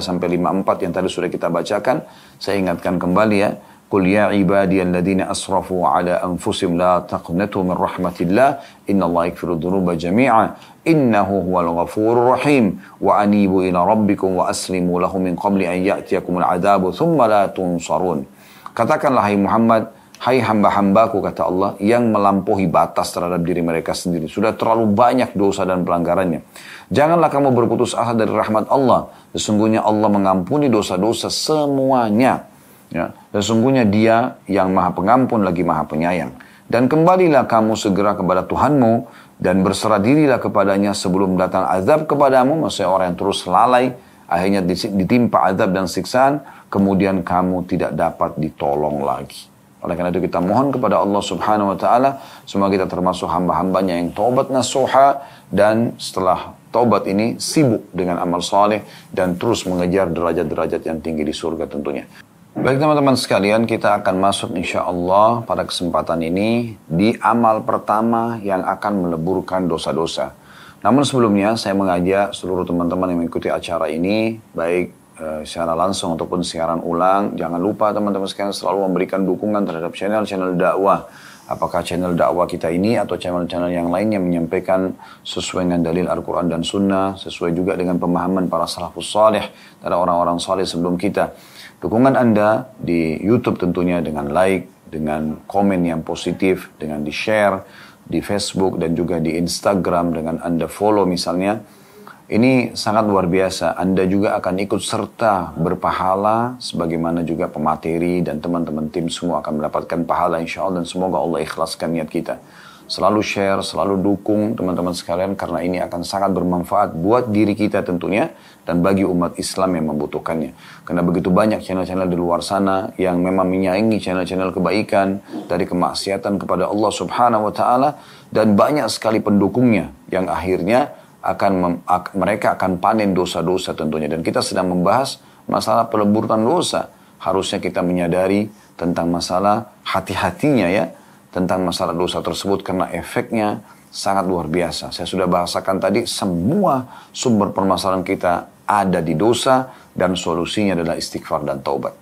sampai 54 yang tadi sudah kita bacakan. Saya ingatkan kembali ya, قل يا عبادي الذين أسرفوا على أنفسهم لا تقنطوا من رحمة الله إن الله يغفر الذنوب جميعا إنه هو الغفور الرحيم وأنيبوا إلى ربكم وأسلموا له من قبل أن يأتيكم العذاب ثم لا تنصرون Katakanlah hai Muhammad, hai hamba-hambaku kata Allah yang melampaui batas terhadap diri mereka sendiri. Sudah terlalu banyak dosa dan pelanggarannya. Janganlah kamu berputus asa dari rahmat Allah. Sesungguhnya Allah mengampuni dosa-dosa semuanya Ya, sesungguhnya dia yang maha pengampun lagi maha penyayang. Dan kembalilah kamu segera kepada Tuhanmu dan berserah dirilah kepadanya sebelum datang azab kepadamu. Maksudnya orang yang terus lalai, akhirnya ditimpa azab dan siksaan, kemudian kamu tidak dapat ditolong lagi. Oleh karena itu kita mohon kepada Allah subhanahu wa ta'ala, semoga kita termasuk hamba-hambanya yang taubat nasuha, dan setelah taubat ini sibuk dengan amal soleh dan terus mengejar derajat-derajat yang tinggi di surga tentunya. Baik teman-teman sekalian, kita akan masuk insya Allah pada kesempatan ini di amal pertama yang akan meleburkan dosa-dosa. Namun sebelumnya saya mengajak seluruh teman-teman yang mengikuti acara ini, baik e, secara langsung ataupun siaran ulang, jangan lupa teman-teman sekalian selalu memberikan dukungan terhadap channel-channel dakwah. Apakah channel dakwah kita ini atau channel-channel yang lain yang menyampaikan sesuai dengan dalil Al-Quran dan Sunnah, sesuai juga dengan pemahaman para salafus salih, dan orang-orang salih sebelum kita. Dukungan Anda di YouTube tentunya dengan like, dengan komen yang positif, dengan di-share di Facebook dan juga di Instagram dengan Anda follow misalnya. Ini sangat luar biasa. Anda juga akan ikut serta berpahala sebagaimana juga pemateri dan teman-teman tim semua akan mendapatkan pahala insya Allah dan semoga Allah ikhlaskan niat kita selalu share, selalu dukung teman-teman sekalian karena ini akan sangat bermanfaat buat diri kita tentunya dan bagi umat Islam yang membutuhkannya. Karena begitu banyak channel-channel di luar sana yang memang menyaingi channel-channel kebaikan dari kemaksiatan kepada Allah Subhanahu wa taala dan banyak sekali pendukungnya yang akhirnya akan mereka akan panen dosa-dosa tentunya dan kita sedang membahas masalah peleburan dosa. Harusnya kita menyadari tentang masalah hati-hatinya ya tentang masalah dosa tersebut karena efeknya sangat luar biasa. Saya sudah bahasakan tadi semua sumber permasalahan kita ada di dosa dan solusinya adalah istighfar dan taubat.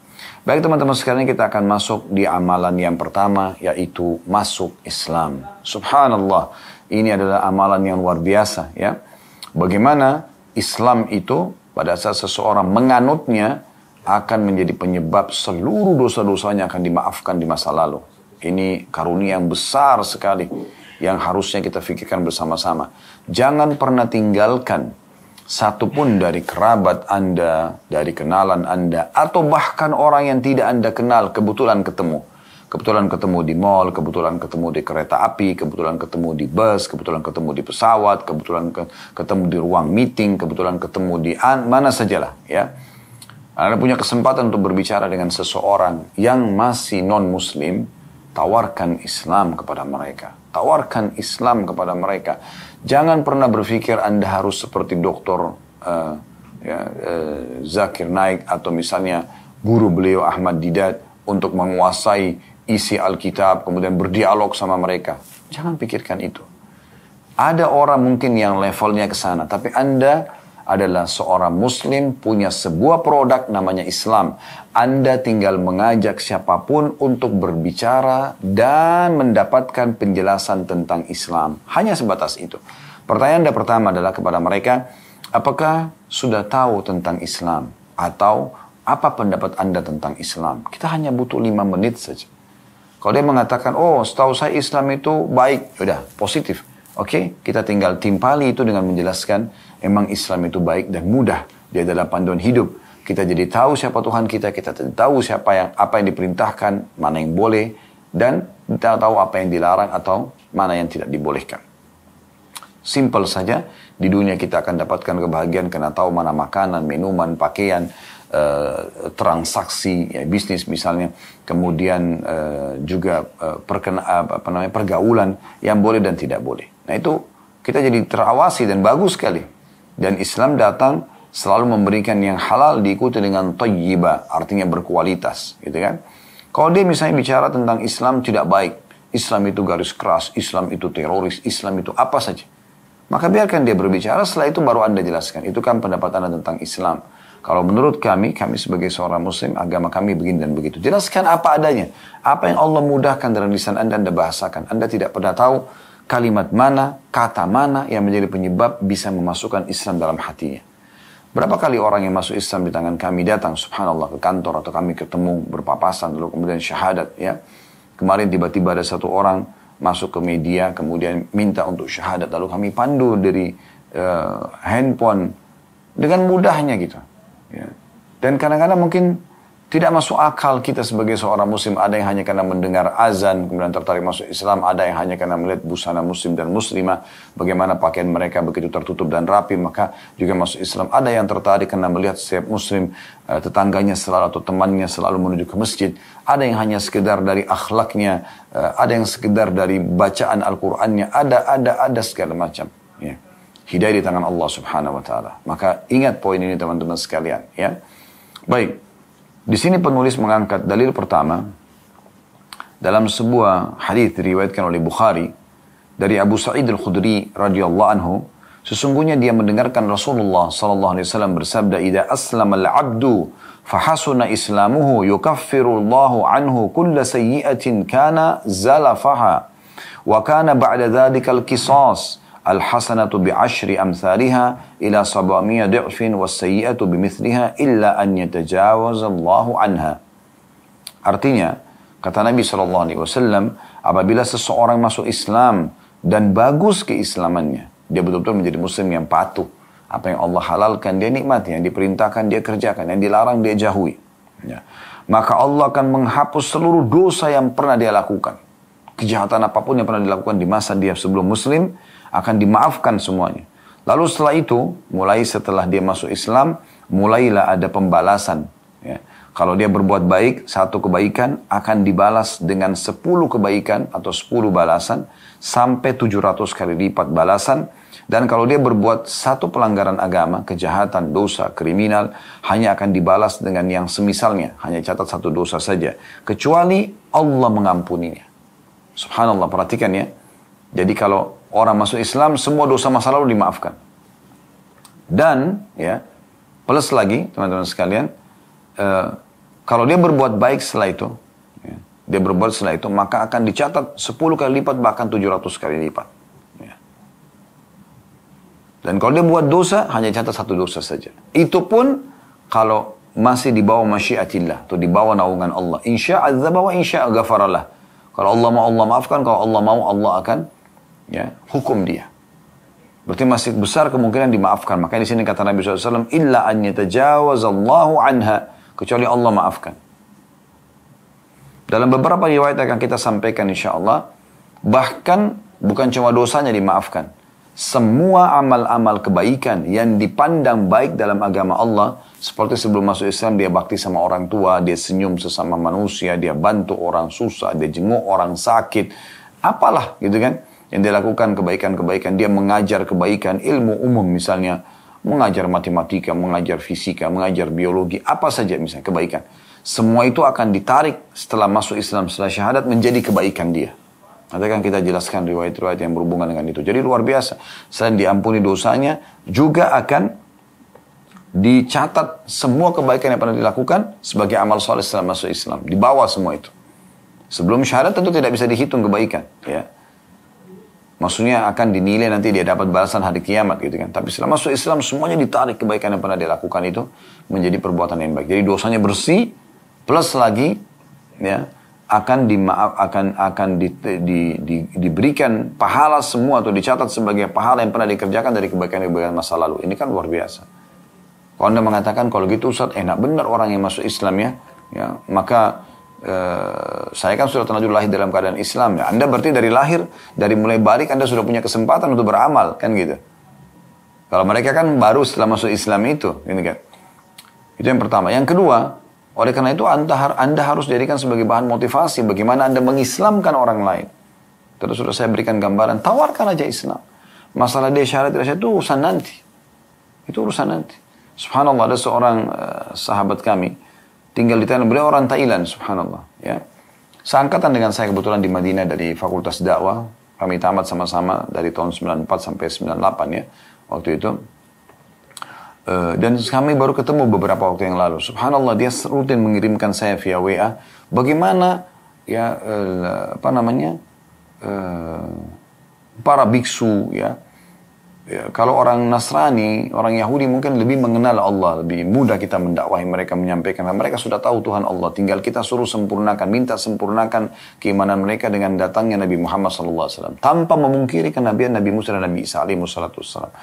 Baik teman-teman sekarang kita akan masuk di amalan yang pertama yaitu masuk Islam. Subhanallah, ini adalah amalan yang luar biasa ya. Bagaimana Islam itu pada saat seseorang menganutnya akan menjadi penyebab seluruh dosa-dosanya akan dimaafkan di masa lalu. Ini karunia yang besar sekali yang harusnya kita pikirkan bersama-sama. Jangan pernah tinggalkan satupun dari kerabat Anda, dari kenalan Anda, atau bahkan orang yang tidak Anda kenal kebetulan ketemu. Kebetulan ketemu di mall, kebetulan ketemu di kereta api, kebetulan ketemu di bus, kebetulan ketemu di pesawat, kebetulan ketemu di ruang meeting, kebetulan ketemu di mana sajalah ya. Anda punya kesempatan untuk berbicara dengan seseorang yang masih non-muslim, Tawarkan Islam kepada mereka. Tawarkan Islam kepada mereka. Jangan pernah berpikir Anda harus seperti dokter uh, eh, ya, uh, Zakir Naik atau misalnya guru beliau Ahmad Didat untuk menguasai isi Alkitab, kemudian berdialog sama mereka. Jangan pikirkan itu. Ada orang mungkin yang levelnya ke sana, tapi Anda adalah seorang muslim punya sebuah produk namanya Islam. Anda tinggal mengajak siapapun untuk berbicara dan mendapatkan penjelasan tentang Islam. Hanya sebatas itu. Pertanyaan Anda pertama adalah kepada mereka, apakah sudah tahu tentang Islam? Atau apa pendapat Anda tentang Islam? Kita hanya butuh lima menit saja. Kalau dia mengatakan, oh setahu saya Islam itu baik, sudah positif. Oke, okay? kita tinggal timpali itu dengan menjelaskan emang Islam itu baik dan mudah. di dalam panduan hidup. Kita jadi tahu siapa Tuhan kita, kita tahu siapa yang apa yang diperintahkan, mana yang boleh, dan kita tahu apa yang dilarang atau mana yang tidak dibolehkan. Simple saja, di dunia kita akan dapatkan kebahagiaan karena tahu mana makanan, minuman, pakaian, e, transaksi, ya, bisnis misalnya, kemudian e, juga e, perkena, apa namanya, pergaulan yang boleh dan tidak boleh. Nah itu kita jadi terawasi dan bagus sekali. Dan Islam datang selalu memberikan yang halal diikuti dengan tayyiba, artinya berkualitas, gitu kan. Kalau dia misalnya bicara tentang Islam tidak baik, Islam itu garis keras, Islam itu teroris, Islam itu apa saja. Maka biarkan dia berbicara, setelah itu baru Anda jelaskan. Itu kan pendapat Anda tentang Islam. Kalau menurut kami, kami sebagai seorang muslim, agama kami begini dan begitu. Jelaskan apa adanya. Apa yang Allah mudahkan dalam lisan Anda, Anda bahasakan. Anda tidak pernah tahu kalimat mana, kata mana yang menjadi penyebab bisa memasukkan Islam dalam hatinya. Berapa kali orang yang masuk Islam di tangan kami datang, subhanallah, ke kantor atau kami ketemu, berpapasan, lalu kemudian syahadat, ya. Kemarin tiba-tiba ada satu orang masuk ke media, kemudian minta untuk syahadat, lalu kami pandu dari uh, handphone dengan mudahnya gitu. Ya. Dan kadang-kadang mungkin tidak masuk akal kita sebagai seorang muslim ada yang hanya karena mendengar azan kemudian tertarik masuk Islam, ada yang hanya karena melihat busana muslim dan muslimah, bagaimana pakaian mereka begitu tertutup dan rapi maka juga masuk Islam. Ada yang tertarik karena melihat setiap muslim eh, tetangganya selalu atau temannya selalu menuju ke masjid, ada yang hanya sekedar dari akhlaknya, eh, ada yang sekedar dari bacaan Al-Qur'annya, ada ada ada segala macam, ya. Hidayah di tangan Allah Subhanahu wa taala. Maka ingat poin ini teman-teman sekalian, ya. Baik. Di sini penulis mengangkat dalil pertama dalam sebuah hadis diriwayatkan oleh Bukhari dari Abu Sa'id al-Khudri radhiyallahu anhu sesungguhnya dia mendengarkan Rasulullah sallallahu alaihi wasallam bersabda idza aslama al-'abdu fahasuna islamuhu yukaffiru Allahu anhu kull sayyi'atin kana zalafaha wa kana ba'da dhalika al-qisas Al-hasanatu bi'ashri amthaliha ila sabamiya di'fin was-sayyi'atu bimithliha illa an yatajawazallahu anha. Artinya, kata Nabi SAW, apabila seseorang masuk Islam dan bagus keislamannya, dia betul-betul menjadi muslim yang patuh. Apa yang Allah halalkan, dia nikmati. Yang diperintahkan, dia kerjakan. Yang dilarang, dia jauhi. Ya. Maka Allah akan menghapus seluruh dosa yang pernah dia lakukan. Kejahatan apapun yang pernah dilakukan di masa dia sebelum muslim, akan dimaafkan semuanya. Lalu setelah itu, mulai setelah dia masuk Islam, mulailah ada pembalasan. Ya. Kalau dia berbuat baik, satu kebaikan akan dibalas dengan sepuluh kebaikan atau sepuluh balasan sampai tujuh ratus kali lipat balasan. Dan kalau dia berbuat satu pelanggaran agama, kejahatan, dosa, kriminal, hanya akan dibalas dengan yang semisalnya. Hanya catat satu dosa saja. Kecuali Allah mengampuninya. Subhanallah, perhatikan ya. Jadi kalau orang masuk Islam, semua dosa masa lalu dimaafkan. Dan, ya, plus lagi, teman-teman sekalian, uh, kalau dia berbuat baik setelah itu, ya, dia berbuat setelah itu, maka akan dicatat 10 kali lipat, bahkan 700 kali lipat. Ya. Dan kalau dia buat dosa, hanya catat satu dosa saja. Itu pun kalau masih di bawah masyiatillah, atau di bawah naungan Allah. Insya Allah wa insya ghafaralah. Kalau Allah mau Allah maafkan, kalau Allah mau Allah akan ya hukum dia. Berarti masih besar kemungkinan dimaafkan. Makanya di sini kata Nabi SAW, illa an yatajawazallahu anha. Kecuali Allah maafkan. Dalam beberapa riwayat akan kita sampaikan insya Allah, bahkan bukan cuma dosanya dimaafkan. Semua amal-amal kebaikan yang dipandang baik dalam agama Allah, seperti sebelum masuk Islam dia bakti sama orang tua, dia senyum sesama manusia, dia bantu orang susah, dia jenguk orang sakit, apalah gitu kan yang dia lakukan kebaikan-kebaikan, dia mengajar kebaikan, ilmu umum misalnya, mengajar matematika, mengajar fisika, mengajar biologi, apa saja misalnya kebaikan. Semua itu akan ditarik setelah masuk Islam, setelah syahadat menjadi kebaikan dia. Nanti kan kita jelaskan riwayat-riwayat yang berhubungan dengan itu. Jadi luar biasa. Selain diampuni dosanya, juga akan dicatat semua kebaikan yang pernah dilakukan sebagai amal soleh setelah masuk Islam. Dibawa semua itu. Sebelum syahadat tentu tidak bisa dihitung kebaikan. Ya. Maksudnya akan dinilai nanti dia dapat balasan hari kiamat gitu kan. Tapi setelah masuk Islam semuanya ditarik kebaikan yang pernah dia lakukan itu menjadi perbuatan yang baik. Jadi dosanya bersih plus lagi ya akan dimaaf akan akan di, di, di, diberikan pahala semua atau dicatat sebagai pahala yang pernah dikerjakan dari kebaikan-kebaikan masa lalu. Ini kan luar biasa. Kalau Anda mengatakan kalau gitu Ustaz enak benar orang yang masuk Islam ya, ya maka Eh, saya kan sudah terlanjur lahir dalam keadaan Islam ya. Anda berarti dari lahir, dari mulai balik Anda sudah punya kesempatan untuk beramal kan gitu. Kalau mereka kan baru setelah masuk Islam itu, ini kan. Itu yang pertama. Yang kedua, oleh karena itu anda, anda harus jadikan sebagai bahan motivasi bagaimana Anda mengislamkan orang lain. Terus sudah saya berikan gambaran, tawarkan aja Islam. Masalah dia syarat tidak itu urusan nanti. Itu urusan nanti. Subhanallah ada seorang uh, sahabat kami, tinggal di Thailand. Beliau orang Thailand, subhanallah. Ya. Seangkatan dengan saya kebetulan di Madinah dari Fakultas Dakwah. Kami tamat sama-sama dari tahun 94 sampai 98 ya. Waktu itu. E, dan kami baru ketemu beberapa waktu yang lalu. Subhanallah dia rutin mengirimkan saya via WA. Bagaimana ya e, apa namanya e, para biksu ya Ya, kalau orang Nasrani, orang Yahudi mungkin lebih mengenal Allah, lebih mudah kita mendakwahi mereka menyampaikan. Mereka sudah tahu Tuhan Allah, tinggal kita suruh sempurnakan, minta sempurnakan keimanan mereka dengan datangnya Nabi Muhammad SAW. Tanpa memungkiri kenabian Nabi Musa dan Nabi Isa AS. Salam.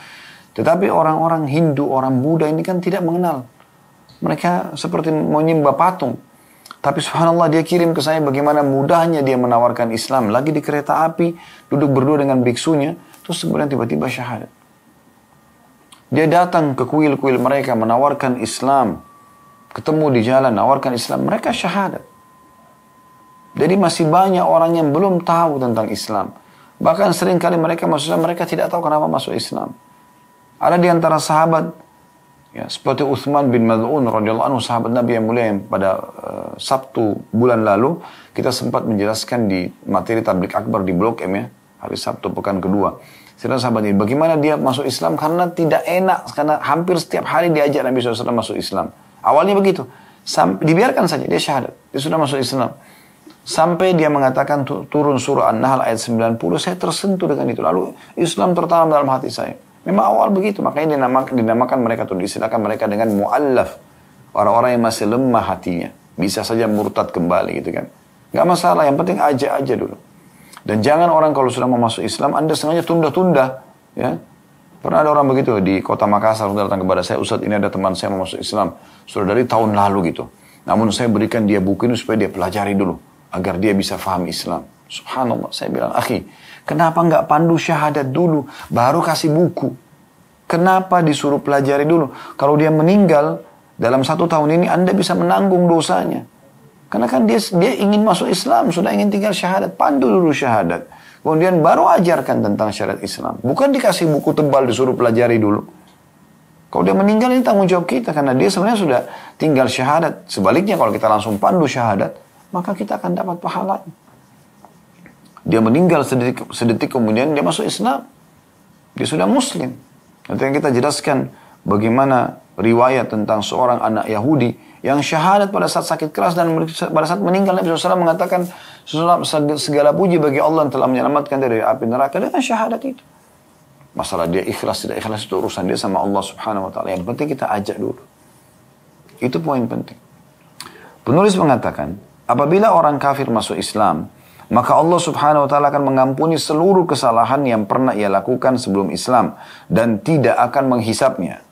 Tetapi orang-orang Hindu, orang Buddha ini kan tidak mengenal. Mereka seperti mau patung. Tapi subhanallah dia kirim ke saya bagaimana mudahnya dia menawarkan Islam. Lagi di kereta api, duduk berdua dengan biksunya Terus kemudian tiba-tiba syahadat. Dia datang ke kuil-kuil mereka menawarkan Islam. Ketemu di jalan, nawarkan Islam. Mereka syahadat. Jadi masih banyak orang yang belum tahu tentang Islam. Bahkan seringkali mereka maksudnya mereka tidak tahu kenapa masuk Islam. Ada di antara sahabat, ya, seperti Uthman bin Mad'un radhiyallahu anhu sahabat Nabi yang mulia yang pada uh, Sabtu bulan lalu kita sempat menjelaskan di materi tablik akbar di Blok M ya hari Sabtu pekan kedua. Setelah sahabat ini, bagaimana dia masuk Islam? Karena tidak enak, karena hampir setiap hari diajak Nabi SAW masuk Islam. Awalnya begitu. Sampai, dibiarkan saja, dia syahadat. Dia sudah masuk Islam. Sampai dia mengatakan turun surah An-Nahl ayat 90, saya tersentuh dengan itu. Lalu Islam tertanam dalam hati saya. Memang awal begitu, makanya dinamakan, dinamakan mereka tuh disilakan mereka dengan mu'allaf. Orang-orang yang masih lemah hatinya. Bisa saja murtad kembali gitu kan. Gak masalah, yang penting aja aja dulu. Dan jangan orang kalau sudah mau masuk Islam, Anda sengaja tunda-tunda. Ya. Pernah ada orang begitu di kota Makassar sudah datang kepada saya, Ustaz ini ada teman saya mau masuk Islam. Sudah dari tahun lalu gitu. Namun saya berikan dia buku ini supaya dia pelajari dulu. Agar dia bisa faham Islam. Subhanallah, saya bilang, akhi, kenapa nggak pandu syahadat dulu, baru kasih buku? Kenapa disuruh pelajari dulu? Kalau dia meninggal, dalam satu tahun ini Anda bisa menanggung dosanya. Karena kan dia dia ingin masuk Islam, sudah ingin tinggal syahadat, pandu dulu syahadat. Kemudian baru ajarkan tentang syariat Islam. Bukan dikasih buku tebal disuruh pelajari dulu. Kalau dia meninggal ini tanggung jawab kita karena dia sebenarnya sudah tinggal syahadat. Sebaliknya kalau kita langsung pandu syahadat, maka kita akan dapat pahala. Dia meninggal sedetik, sedetik kemudian dia masuk Islam. Dia sudah muslim. Nanti kita jelaskan bagaimana riwayat tentang seorang anak Yahudi yang syahadat pada saat sakit keras dan pada saat meninggal Nabi SAW mengatakan segala puji bagi Allah yang telah menyelamatkan dari api neraka dengan syahadat itu. Masalah dia ikhlas tidak ikhlas itu urusan dia sama Allah Subhanahu wa taala. Yang penting kita ajak dulu. Itu poin penting. Penulis mengatakan, apabila orang kafir masuk Islam, maka Allah Subhanahu wa taala akan mengampuni seluruh kesalahan yang pernah ia lakukan sebelum Islam dan tidak akan menghisapnya.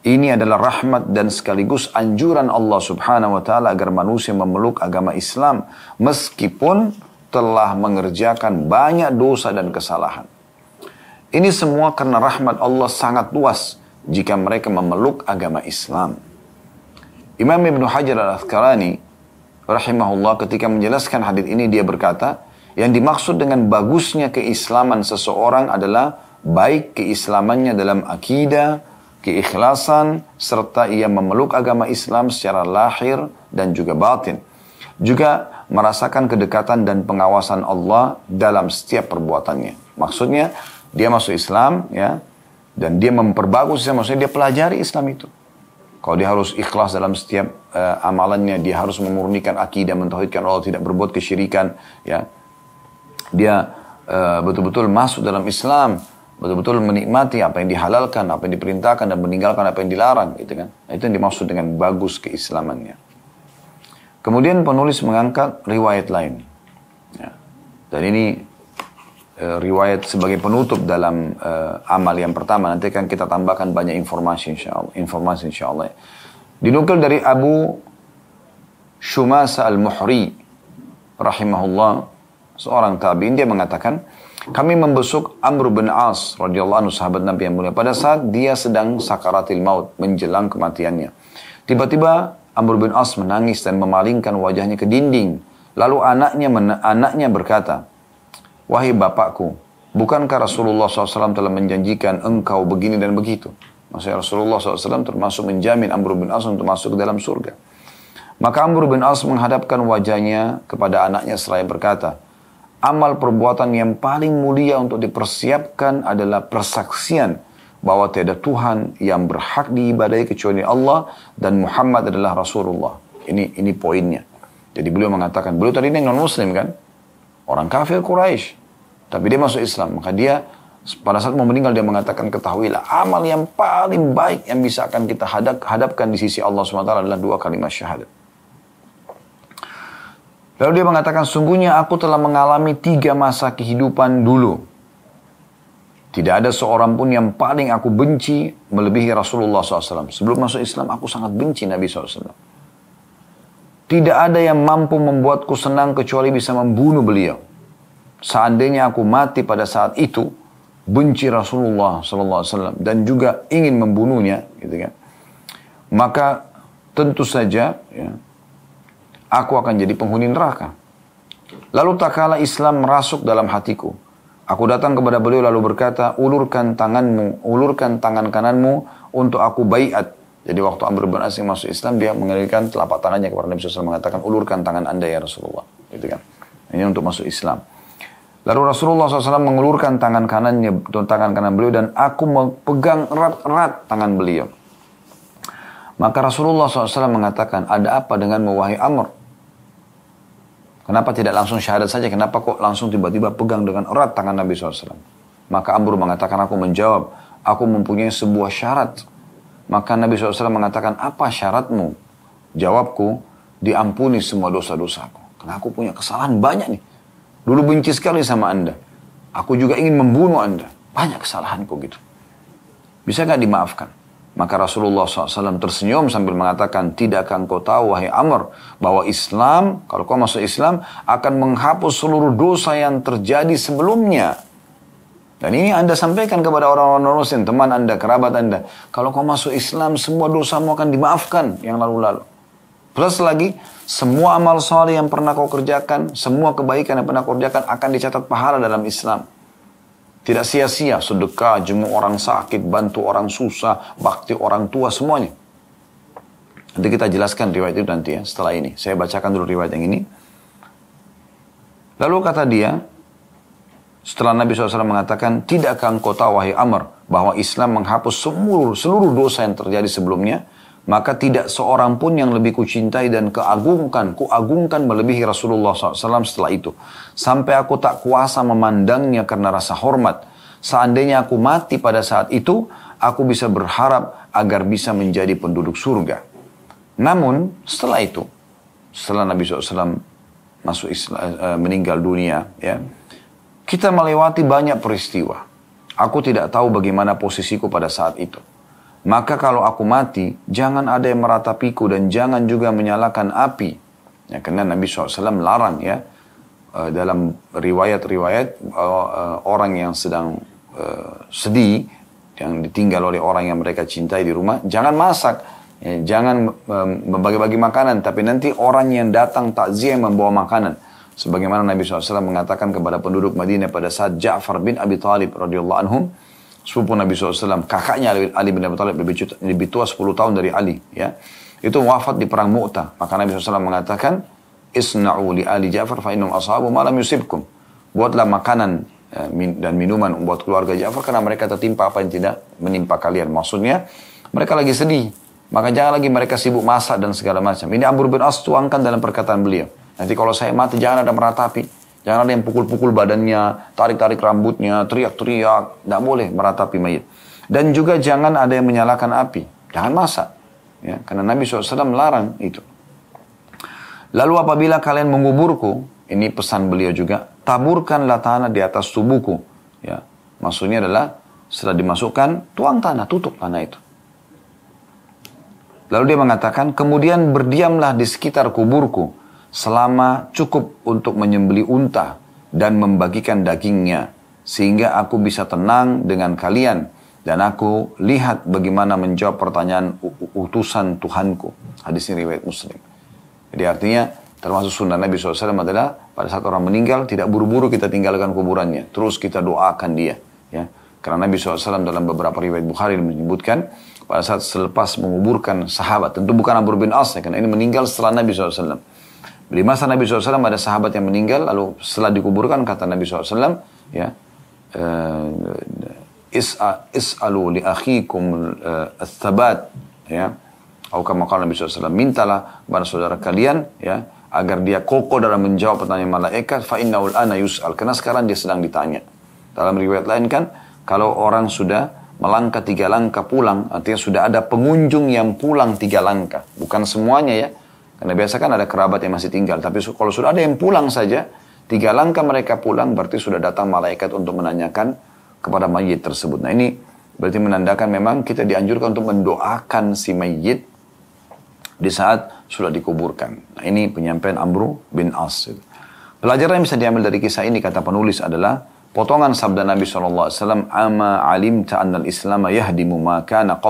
Ini adalah rahmat dan sekaligus anjuran Allah subhanahu wa ta'ala agar manusia memeluk agama Islam meskipun telah mengerjakan banyak dosa dan kesalahan. Ini semua karena rahmat Allah sangat luas jika mereka memeluk agama Islam. Imam Ibn Hajar al-Asqalani rahimahullah ketika menjelaskan hadis ini dia berkata, yang dimaksud dengan bagusnya keislaman seseorang adalah baik keislamannya dalam akidah, keikhlasan, serta ia memeluk agama Islam secara lahir dan juga batin. Juga merasakan kedekatan dan pengawasan Allah dalam setiap perbuatannya. Maksudnya, dia masuk Islam, ya, dan dia memperbagus, maksudnya dia pelajari Islam itu. Kalau dia harus ikhlas dalam setiap uh, amalannya, dia harus memurnikan akidah, mentauhidkan Allah, tidak berbuat kesyirikan, ya. Dia eh, betul-betul uh, betul -betul masuk dalam Islam, betul-betul menikmati apa yang dihalalkan, apa yang diperintahkan dan meninggalkan apa yang dilarang gitu kan. Nah, itu yang dimaksud dengan bagus keislamannya. Kemudian penulis mengangkat riwayat lain. Ya. Dan ini e, riwayat sebagai penutup dalam e, amal yang pertama. Nanti kan kita tambahkan banyak informasi insya Allah. Informasi insya Allah. Dinukil dari Abu Shumasa al-Muhri rahimahullah seorang tabi'in dia mengatakan kami membesuk Amr bin As radhiyallahu anhu sahabat Nabi yang mulia pada saat dia sedang sakaratil maut menjelang kematiannya. Tiba-tiba Amr bin As menangis dan memalingkan wajahnya ke dinding. Lalu anaknya anaknya berkata, "Wahai bapakku, bukankah Rasulullah SAW telah menjanjikan engkau begini dan begitu?" Maksudnya Rasulullah SAW termasuk menjamin Amr bin As untuk masuk ke dalam surga. Maka Amr bin As menghadapkan wajahnya kepada anaknya seraya berkata, Amal perbuatan yang paling mulia untuk dipersiapkan adalah persaksian bahwa tiada Tuhan yang berhak diibadahi kecuali Allah dan Muhammad adalah Rasulullah. Ini ini poinnya. Jadi beliau mengatakan, beliau tadi ini non muslim kan? Orang kafir Quraisy. Tapi dia masuk Islam, maka dia pada saat mau meninggal dia mengatakan ketahuilah amal yang paling baik yang bisa akan kita hadap, hadapkan di sisi Allah SWT adalah dua kalimat syahadat. Lalu dia mengatakan, sungguhnya aku telah mengalami tiga masa kehidupan dulu. Tidak ada seorang pun yang paling aku benci melebihi Rasulullah SAW. Sebelum masuk Islam, aku sangat benci Nabi SAW. Tidak ada yang mampu membuatku senang kecuali bisa membunuh beliau. Seandainya aku mati pada saat itu, benci Rasulullah SAW dan juga ingin membunuhnya, gitu kan? Maka tentu saja ya, aku akan jadi penghuni neraka. Lalu tak kala Islam merasuk dalam hatiku. Aku datang kepada beliau lalu berkata, ulurkan tanganmu, ulurkan tangan kananmu untuk aku bayat. Jadi waktu Amr bin Asim masuk Islam, dia mengerikan telapak tangannya kepada Nabi SAW mengatakan, ulurkan tangan anda ya Rasulullah. Gitu kan. Ini untuk masuk Islam. Lalu Rasulullah SAW mengulurkan tangan kanannya, tangan kanan beliau dan aku memegang erat-erat tangan beliau. Maka Rasulullah SAW mengatakan, ada apa dengan mewahai Amr? Kenapa tidak langsung syahadat saja? Kenapa kok langsung tiba-tiba pegang dengan erat tangan Nabi SAW? Maka Amr mengatakan, aku menjawab, aku mempunyai sebuah syarat. Maka Nabi SAW mengatakan, apa syaratmu? Jawabku, diampuni semua dosa-dosaku. Karena aku punya kesalahan banyak nih. Dulu benci sekali sama anda. Aku juga ingin membunuh anda. Banyak kesalahanku gitu. Bisa gak dimaafkan? Maka Rasulullah SAW tersenyum sambil mengatakan, "Tidak akan kau tahu, wahai Amr, bahwa Islam, kalau kau masuk Islam, akan menghapus seluruh dosa yang terjadi sebelumnya. Dan ini Anda sampaikan kepada orang-orang non-muslim, teman Anda, kerabat Anda. Kalau kau masuk Islam, semua dosamu akan dimaafkan yang lalu-lalu. Plus lagi, semua amal soleh yang pernah kau kerjakan, semua kebaikan yang pernah kau kerjakan akan dicatat pahala dalam Islam. Tidak sia-sia sedekah, jenguk orang sakit, bantu orang susah, bakti orang tua semuanya. Nanti kita jelaskan riwayat itu nanti ya setelah ini. Saya bacakan dulu riwayat yang ini. Lalu kata dia, setelah Nabi SAW mengatakan, Tidakkah engkau tahu wahai Amr, bahwa Islam menghapus seluruh, seluruh dosa yang terjadi sebelumnya, maka tidak seorang pun yang lebih kucintai dan keagungkan, kuagungkan melebihi Rasulullah SAW setelah itu. Sampai aku tak kuasa memandangnya karena rasa hormat. Seandainya aku mati pada saat itu, aku bisa berharap agar bisa menjadi penduduk surga. Namun setelah itu, setelah Nabi SAW masuk Islam, eh, eh, meninggal dunia, ya, kita melewati banyak peristiwa. Aku tidak tahu bagaimana posisiku pada saat itu. Maka kalau aku mati, jangan ada yang meratapiku dan jangan juga menyalakan api. Ya, karena Nabi SAW larang ya. Eh, dalam riwayat-riwayat eh, eh, orang yang sedang sedih, yang ditinggal oleh orang yang mereka cintai di rumah, jangan masak. Ya, jangan membagi-bagi makanan, tapi nanti orang yang datang takziah membawa makanan. Sebagaimana Nabi SAW mengatakan kepada penduduk Madinah pada saat Ja'far bin Abi Talib radhiyallahu anhum, sepupu Nabi SAW, kakaknya Ali bin Abi Thalib lebih, tua 10 tahun dari Ali, ya. Itu wafat di perang Mu'tah. Maka Nabi SAW mengatakan, Isna'u li Ali Ja'far fa'innum ashabu malam yusibkum. Buatlah makanan eh, dan minuman buat keluarga Ja'far karena mereka tertimpa apa yang tidak menimpa kalian. Maksudnya, mereka lagi sedih. Maka jangan lagi mereka sibuk masak dan segala macam. Ini Amr bin As tuangkan dalam perkataan beliau. Nanti kalau saya mati jangan ada meratapi. Jangan ada yang pukul-pukul badannya, tarik-tarik rambutnya, teriak-teriak. Tidak boleh meratapi mayit. Dan juga jangan ada yang menyalakan api. Jangan masak. Ya, karena Nabi SAW melarang itu. Lalu apabila kalian menguburku, ini pesan beliau juga, taburkanlah tanah di atas tubuhku. Ya, maksudnya adalah setelah dimasukkan, tuang tanah, tutup tanah itu. Lalu dia mengatakan, kemudian berdiamlah di sekitar kuburku selama cukup untuk menyembeli unta dan membagikan dagingnya, sehingga aku bisa tenang dengan kalian dan aku lihat bagaimana menjawab pertanyaan utusan Tuhanku. Hadis ini riwayat Muslim. Jadi artinya termasuk sunnah Nabi SAW adalah pada saat orang meninggal tidak buru-buru kita tinggalkan kuburannya, terus kita doakan dia. Ya. Karena Nabi SAW dalam beberapa riwayat Bukhari menyebutkan pada saat selepas menguburkan sahabat, tentu bukan Abu bin As, ya, karena ini meninggal setelah Nabi SAW. Di masa Nabi SAW ada sahabat yang meninggal, lalu setelah dikuburkan kata Nabi SAW, ya, eh, is'alu li akhikum thabat eh, ya, atau kama Nabi SAW, mintalah kepada saudara kalian, ya, agar dia kokoh dalam menjawab pertanyaan malaikat, fa innaul ana yus'al, karena sekarang dia sedang ditanya. Dalam riwayat lain kan, kalau orang sudah melangkah tiga langkah pulang, artinya sudah ada pengunjung yang pulang tiga langkah. Bukan semuanya ya, karena biasa kan ada kerabat yang masih tinggal. Tapi kalau sudah ada yang pulang saja, tiga langkah mereka pulang berarti sudah datang malaikat untuk menanyakan kepada mayit tersebut. Nah ini berarti menandakan memang kita dianjurkan untuk mendoakan si mayit di saat sudah dikuburkan. Nah ini penyampaian Amru bin As. Pelajaran yang bisa diambil dari kisah ini kata penulis adalah potongan sabda Nabi SAW, Ama alim annal islam yahdimu maka kana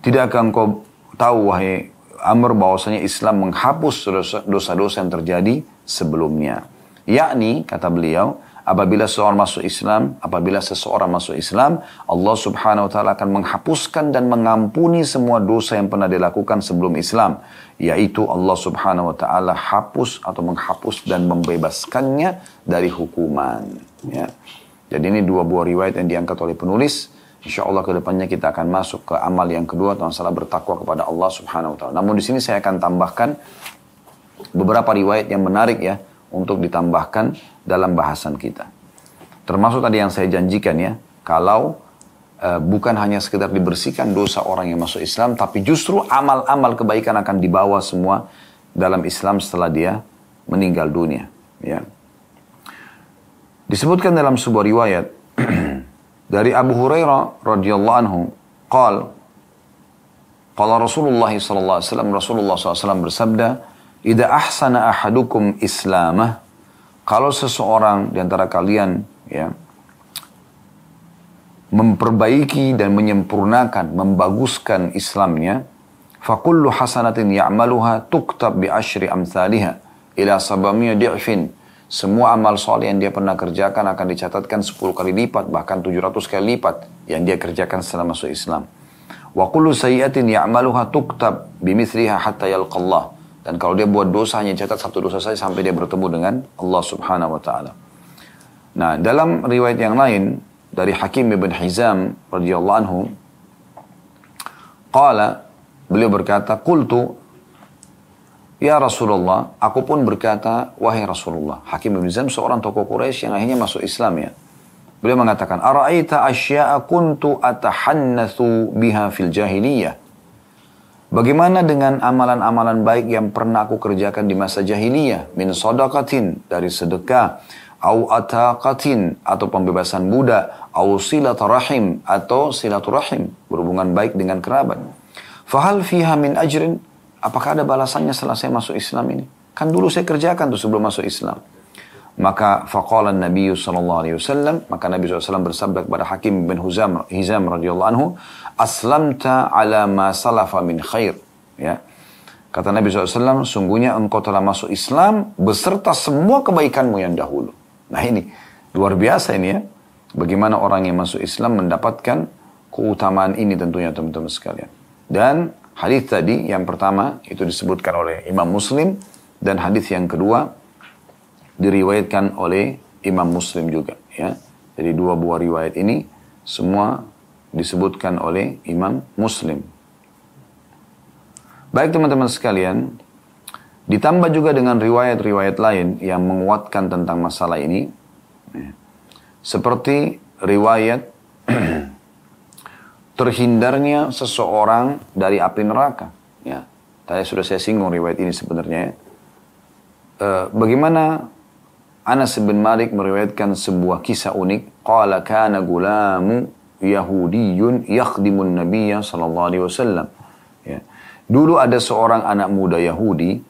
tidak akan kau tahu wahai Amr bahwasanya Islam menghapus dosa-dosa yang terjadi sebelumnya. Yakni, kata beliau, apabila seseorang masuk Islam, apabila seseorang masuk Islam, Allah subhanahu wa ta'ala akan menghapuskan dan mengampuni semua dosa yang pernah dilakukan sebelum Islam. Yaitu Allah subhanahu wa ta'ala hapus atau menghapus dan membebaskannya dari hukuman. Ya. Jadi ini dua buah riwayat yang diangkat oleh penulis Insya Allah kedepannya kita akan masuk ke amal yang kedua atau masalah bertakwa kepada Allah Subhanahu Wa Taala. Namun di sini saya akan tambahkan beberapa riwayat yang menarik ya untuk ditambahkan dalam bahasan kita. Termasuk tadi yang saya janjikan ya, kalau e, bukan hanya sekedar dibersihkan dosa orang yang masuk Islam, tapi justru amal-amal kebaikan akan dibawa semua dalam Islam setelah dia meninggal dunia. Ya. Disebutkan dalam sebuah riwayat, dari Abu Hurairah radhiyallahu anhu qal qala Rasulullah sallallahu alaihi wasallam Rasulullah SAW bersabda idza ahsana ahadukum islamah kalau seseorang di antara kalian ya memperbaiki dan menyempurnakan, membaguskan Islamnya, fakullu hasanatin ya'maluha tuktab bi asyri amsalihha ila sabamiyah di'fin semua amal soleh yang dia pernah kerjakan akan dicatatkan 10 kali lipat, bahkan 700 kali lipat yang dia kerjakan setelah masuk Islam. Wa kullu sayyatin ya'maluha tuktab bimithriha hatta yalqallah. Dan kalau dia buat dosa hanya catat satu dosa saja sampai dia bertemu dengan Allah Subhanahu wa taala. Nah, dalam riwayat yang lain dari Hakim bin Hizam radhiyallahu anhu qala beliau berkata qultu Ya Rasulullah, aku pun berkata, wahai Rasulullah. Hakim Ibn Zam seorang tokoh Quraisy yang akhirnya masuk Islam ya. Beliau mengatakan, Ara'aita asya'a kuntu atahannathu biha fil jahiliyah. Bagaimana dengan amalan-amalan baik yang pernah aku kerjakan di masa jahiliyah? Min sodakatin, dari sedekah. Au ataqatin, atau pembebasan budak. Au silaturahim, atau silaturahim. Berhubungan baik dengan kerabat. Fahal fiha min ajrin, Apakah ada balasannya setelah saya masuk Islam ini? Kan dulu saya kerjakan tuh sebelum masuk Islam. Maka faqala Nabi sallallahu alaihi wasallam, maka Nabi SAW bersabda kepada Hakim bin Huzam Hizam radhiyallahu anhu, "Aslamta ala ma salafa min khair." Ya. Kata Nabi SAW, sungguhnya engkau telah masuk Islam beserta semua kebaikanmu yang dahulu. Nah ini, luar biasa ini ya. Bagaimana orang yang masuk Islam mendapatkan keutamaan ini tentunya teman-teman sekalian. Dan Hadis tadi yang pertama itu disebutkan oleh Imam Muslim dan hadis yang kedua diriwayatkan oleh Imam Muslim juga ya. Jadi dua buah riwayat ini semua disebutkan oleh Imam Muslim. Baik teman-teman sekalian, ditambah juga dengan riwayat-riwayat lain yang menguatkan tentang masalah ini. Ya. Seperti riwayat terhindarnya seseorang dari api neraka. Ya, tadi sudah saya singgung riwayat ini sebenarnya. Ya. E, bagaimana Anas bin Malik meriwayatkan sebuah kisah unik. Qala kana gulamu Yahudiyun yakhdimun Nabiya sallallahu alaihi wasallam. Ya. Dulu ada seorang anak muda Yahudi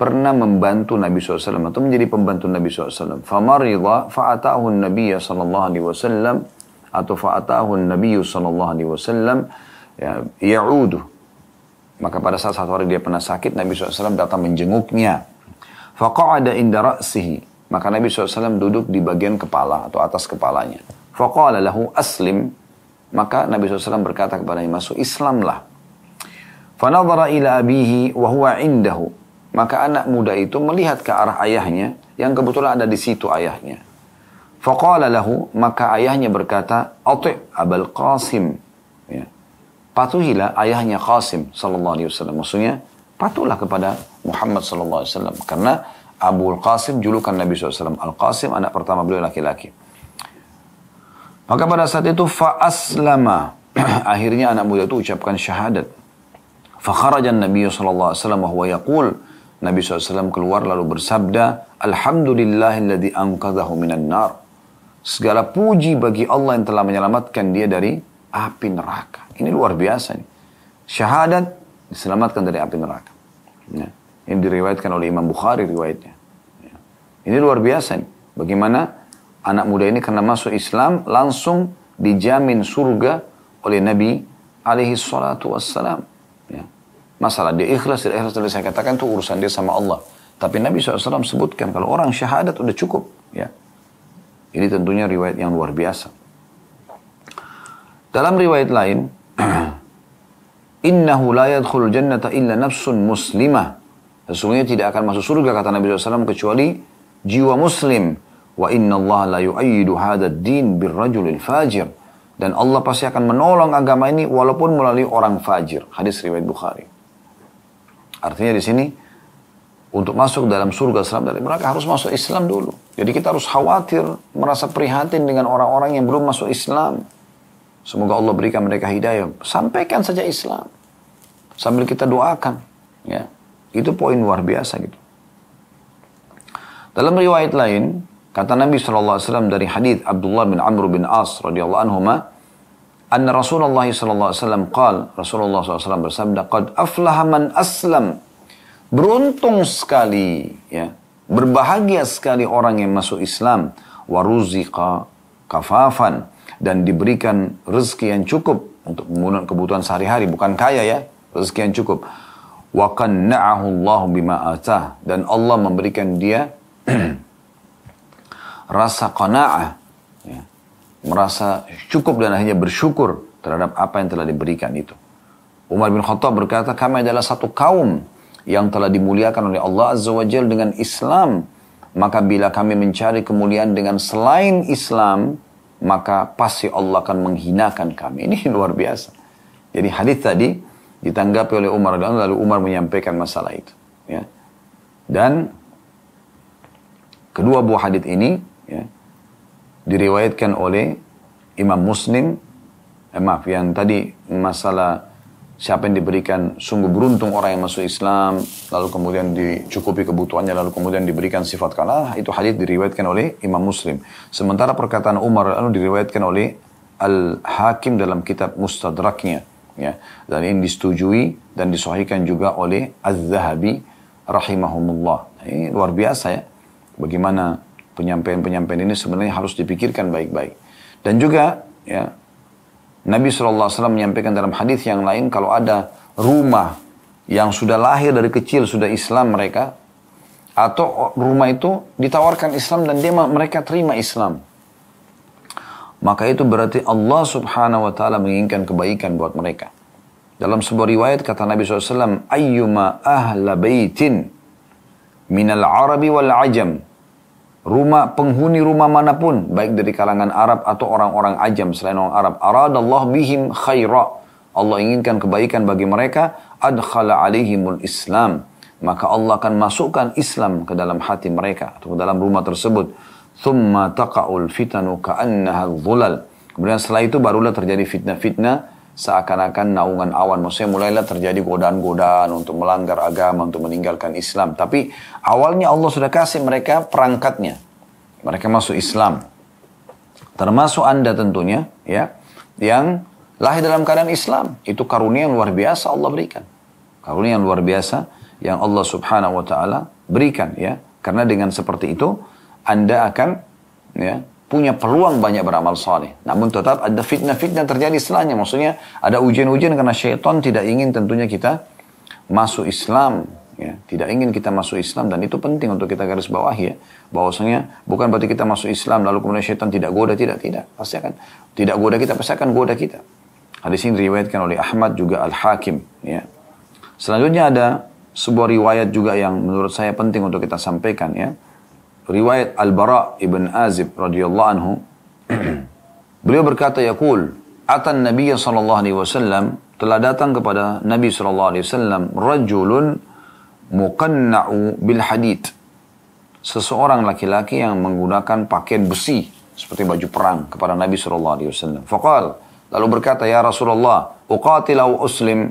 pernah membantu Nabi SAW atau menjadi pembantu Nabi SAW. Famarida fa'atahun Nabiya sallallahu alaihi wasallam atau fa'atahu Nabi sallallahu alaihi wasallam ya, ya'udu. Maka pada saat satu hari dia pernah sakit, Nabi SAW datang menjenguknya. Faqa'ada inda ra'sihi. Maka Nabi SAW duduk di bagian kepala atau atas kepalanya. Faqa'ala lahu aslim. Maka Nabi SAW berkata kepada yang masuk Islamlah. Fanadhara ila abihi wa huwa indahu. Maka anak muda itu melihat ke arah ayahnya yang kebetulan ada di situ ayahnya. Faqala lahu, maka ayahnya berkata, Ati' Abul Qasim. Ya. Patuhilah ayahnya Qasim sallallahu alaihi wasallam. Maksudnya, patuhlah kepada Muhammad sallallahu alaihi wasallam karena Abu Al-Qasim julukan Nabi SAW. Al-Qasim anak pertama beliau laki-laki. Maka pada saat itu fa'aslama. Akhirnya anak muda itu ucapkan syahadat. Fakharajan Nabi SAW Wasallam huwa Yakul Nabi SAW keluar lalu bersabda. Alhamdulillahilladzi angkadahu minan nar. Segala puji bagi Allah yang telah menyelamatkan dia dari api neraka. Ini luar biasa nih. Syahadat diselamatkan dari api neraka. Ya. Ini diriwayatkan oleh Imam Bukhari riwayatnya. Ya. Ini luar biasa nih. Bagaimana anak muda ini karena masuk Islam langsung dijamin surga oleh Nabi alaihi salatu wassalam. Ya. Masalah dia ikhlas, dia ikhlas, tadi saya katakan itu urusan dia sama Allah. Tapi Nabi SAW sebutkan kalau orang syahadat udah cukup. Ya ini tentunya riwayat yang luar biasa. Dalam riwayat lain, Innahu la yadkhul jannata illa nafsun muslimah. Sesungguhnya tidak akan masuk surga kata Nabi SAW kecuali jiwa muslim. Wa inna Allah la yu'ayyidu hadad din birrajulil fajir. Dan Allah pasti akan menolong agama ini walaupun melalui orang fajir. Hadis riwayat Bukhari. Artinya di sini untuk masuk dalam surga selam dari mereka harus masuk Islam dulu. Jadi kita harus khawatir, merasa prihatin dengan orang-orang yang belum masuk Islam. Semoga Allah berikan mereka hidayah. Sampaikan saja Islam. Sambil kita doakan. Ya. Itu poin luar biasa gitu. Dalam riwayat lain, kata Nabi SAW dari hadis Abdullah bin Amr bin As radhiyallahu anhuma, "Anna Rasulullah SAW qal, Rasulullah SAW bersabda, "Qad aflaha man aslam." Beruntung sekali, ya. Berbahagia sekali orang yang masuk Islam. Waruziqa kafafan. Dan diberikan rezeki yang cukup untuk menggunakan kebutuhan sehari-hari. Bukan kaya ya, rezeki yang cukup. Wa qanna'ahu Allah bima atah. Dan Allah memberikan dia rasa qana'ah. Ya. Merasa cukup dan hanya bersyukur terhadap apa yang telah diberikan itu. Umar bin Khattab berkata, kami adalah satu kaum yang telah dimuliakan oleh Allah Azza wa Jal dengan Islam. Maka bila kami mencari kemuliaan dengan selain Islam, maka pasti Allah akan menghinakan kami. Ini luar biasa. Jadi hadis tadi ditanggapi oleh Umar dan lalu Umar menyampaikan masalah itu. Ya. Dan kedua buah hadis ini ya, diriwayatkan oleh Imam Muslim. Eh, maaf, yang tadi masalah siapa yang diberikan sungguh beruntung orang yang masuk Islam, lalu kemudian dicukupi kebutuhannya, lalu kemudian diberikan sifat kalah, itu hadis diriwayatkan oleh Imam Muslim. Sementara perkataan Umar lalu diriwayatkan oleh Al-Hakim dalam kitab Mustadraknya. Ya. Dan ini disetujui dan disohikan juga oleh Az-Zahabi rahimahumullah. Nah, ini luar biasa ya. Bagaimana penyampaian-penyampaian ini sebenarnya harus dipikirkan baik-baik. Dan juga ya Nabi SAW menyampaikan dalam hadis yang lain kalau ada rumah yang sudah lahir dari kecil sudah Islam mereka atau rumah itu ditawarkan Islam dan dia mereka terima Islam maka itu berarti Allah subhanahu wa ta'ala menginginkan kebaikan buat mereka dalam sebuah riwayat kata Nabi SAW ayyuma ahla baitin minal arabi wal ajam rumah penghuni rumah manapun baik dari kalangan Arab atau orang-orang ajam selain orang Arab aradallahu bihim khaira Allah inginkan kebaikan bagi mereka adkhala alaihimul Islam maka Allah akan masukkan Islam ke dalam hati mereka atau ke dalam rumah tersebut thumma taqa'ul fitanu ka'annaha dhulal kemudian setelah itu barulah terjadi fitnah-fitnah seakan-akan naungan awan. Maksudnya mulailah terjadi godaan-godaan untuk melanggar agama, untuk meninggalkan Islam. Tapi awalnya Allah sudah kasih mereka perangkatnya. Mereka masuk Islam. Termasuk Anda tentunya, ya, yang lahir dalam keadaan Islam. Itu karunia yang luar biasa Allah berikan. Karunia yang luar biasa yang Allah subhanahu wa ta'ala berikan, ya. Karena dengan seperti itu, Anda akan ya punya peluang banyak beramal soleh. Namun tetap ada fitnah-fitnah terjadi setelahnya. Maksudnya ada ujian-ujian karena syaitan tidak ingin tentunya kita masuk Islam. Ya, tidak ingin kita masuk Islam dan itu penting untuk kita garis bawahi ya. Bahwasanya bukan berarti kita masuk Islam lalu kemudian syaitan tidak goda, tidak, tidak. Pasti akan tidak goda kita, pasti akan goda kita. Hadis ini diriwayatkan oleh Ahmad juga Al-Hakim ya. Selanjutnya ada sebuah riwayat juga yang menurut saya penting untuk kita sampaikan ya riwayat Al-Bara ibn Azib radhiyallahu anhu beliau berkata yaqul atan Nabi sallallahu alaihi wasallam telah datang kepada Nabi sallallahu alaihi wasallam rajulun muqanna'u bil hadid seseorang laki-laki yang menggunakan pakaian besi seperti baju perang kepada Nabi sallallahu alaihi wasallam faqal lalu berkata ya Rasulullah uqatil au uslim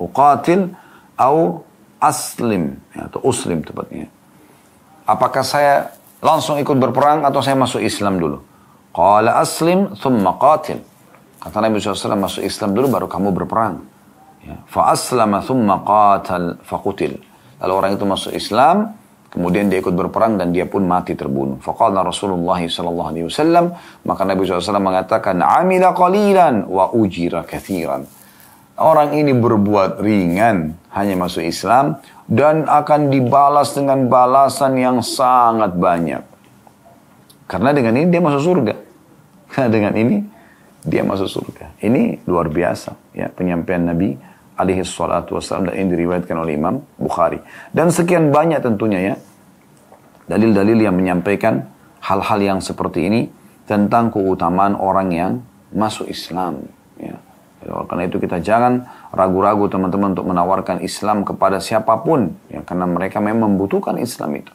uqatil au aslim ya, atau uslim tepatnya apakah saya langsung ikut berperang atau saya masuk Islam dulu? Qala aslim thumma qatil. Kata Nabi SAW, masuk Islam dulu baru kamu berperang. Ya. Fa aslama thumma qatal faqutil. Lalu orang itu masuk Islam, Kemudian dia ikut berperang dan dia pun mati terbunuh. Faqala Rasulullah sallallahu alaihi wasallam, maka Nabi SAW mengatakan, "Amila qalilan wa ujira kathiran." Orang ini berbuat ringan, hanya masuk Islam, dan akan dibalas dengan balasan yang sangat banyak. Karena dengan ini dia masuk surga. Karena dengan ini dia masuk surga. Ini luar biasa ya penyampaian Nabi alaihi salatu wassalam dan ini diriwayatkan oleh Imam Bukhari. Dan sekian banyak tentunya ya dalil-dalil yang menyampaikan hal-hal yang seperti ini tentang keutamaan orang yang masuk Islam. Ya. Ya, karena itu kita jangan ragu-ragu teman-teman untuk menawarkan Islam kepada siapapun. Ya, karena mereka memang membutuhkan Islam itu.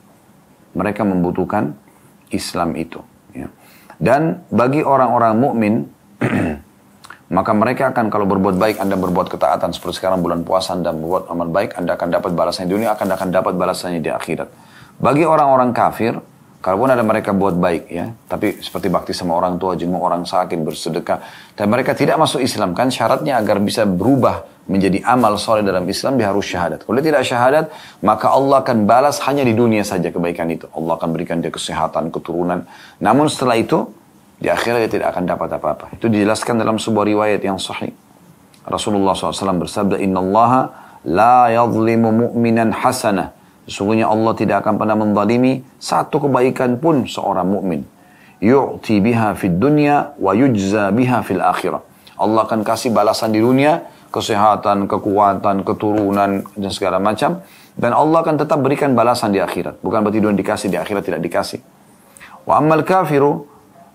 Mereka membutuhkan Islam itu. Ya. Dan bagi orang-orang mukmin maka mereka akan kalau berbuat baik Anda berbuat ketaatan seperti sekarang bulan puasa dan berbuat amal baik Anda akan dapat balasannya di dunia akan akan dapat balasannya di akhirat. Bagi orang-orang kafir Kalaupun ada mereka buat baik ya, tapi seperti bakti sama orang tua, jenguk orang sakit, bersedekah. Dan mereka tidak masuk Islam kan syaratnya agar bisa berubah menjadi amal soleh dalam Islam dia harus syahadat. Kalau dia tidak syahadat, maka Allah akan balas hanya di dunia saja kebaikan itu. Allah akan berikan dia kesehatan, keturunan. Namun setelah itu, di akhirat dia tidak akan dapat apa-apa. Itu dijelaskan dalam sebuah riwayat yang sahih. Rasulullah SAW bersabda, Inna Allah la yadlimu mu'minan hasanah Sesungguhnya Allah tidak akan pernah menzalimi satu kebaikan pun seorang mukmin. Yu'ti biha fid dunya wa yujza biha fil akhirah. Allah akan kasih balasan di dunia, kesehatan, kekuatan, keturunan, dan segala macam. Dan Allah akan tetap berikan balasan di akhirat. Bukan berarti dunia dikasih, di akhirat tidak dikasih. Wa ammal kafiru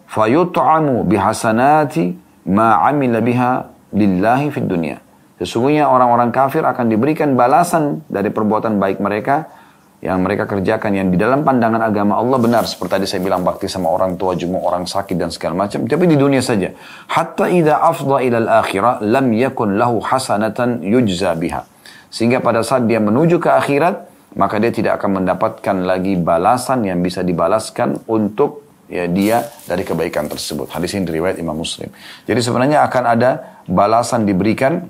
fayut'amu bihasanati 'amila biha lillahi fid dunya. Sesungguhnya orang-orang kafir akan diberikan balasan dari perbuatan baik mereka yang mereka kerjakan yang di dalam pandangan agama Allah benar seperti tadi saya bilang bakti sama orang tua jenguk orang sakit dan segala macam tapi di dunia saja hatta idza afdha ila akhirah lam yakun lahu hasanatan yujza biha sehingga pada saat dia menuju ke akhirat maka dia tidak akan mendapatkan lagi balasan yang bisa dibalaskan untuk ya dia dari kebaikan tersebut hadis ini diriwayat Imam Muslim jadi sebenarnya akan ada balasan diberikan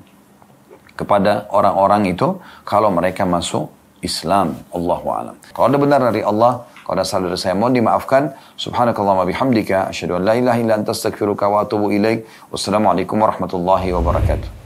kepada orang-orang itu kalau mereka masuk Islam. Allahu a'lam. Kalau ada benar dari Allah, kalau ada salah dari saya mohon dimaafkan. Subhanakallah wa bihamdika. Asyadu an la ilaha illa anta wa atubu ilaik. Wassalamualaikum warahmatullahi wabarakatuh.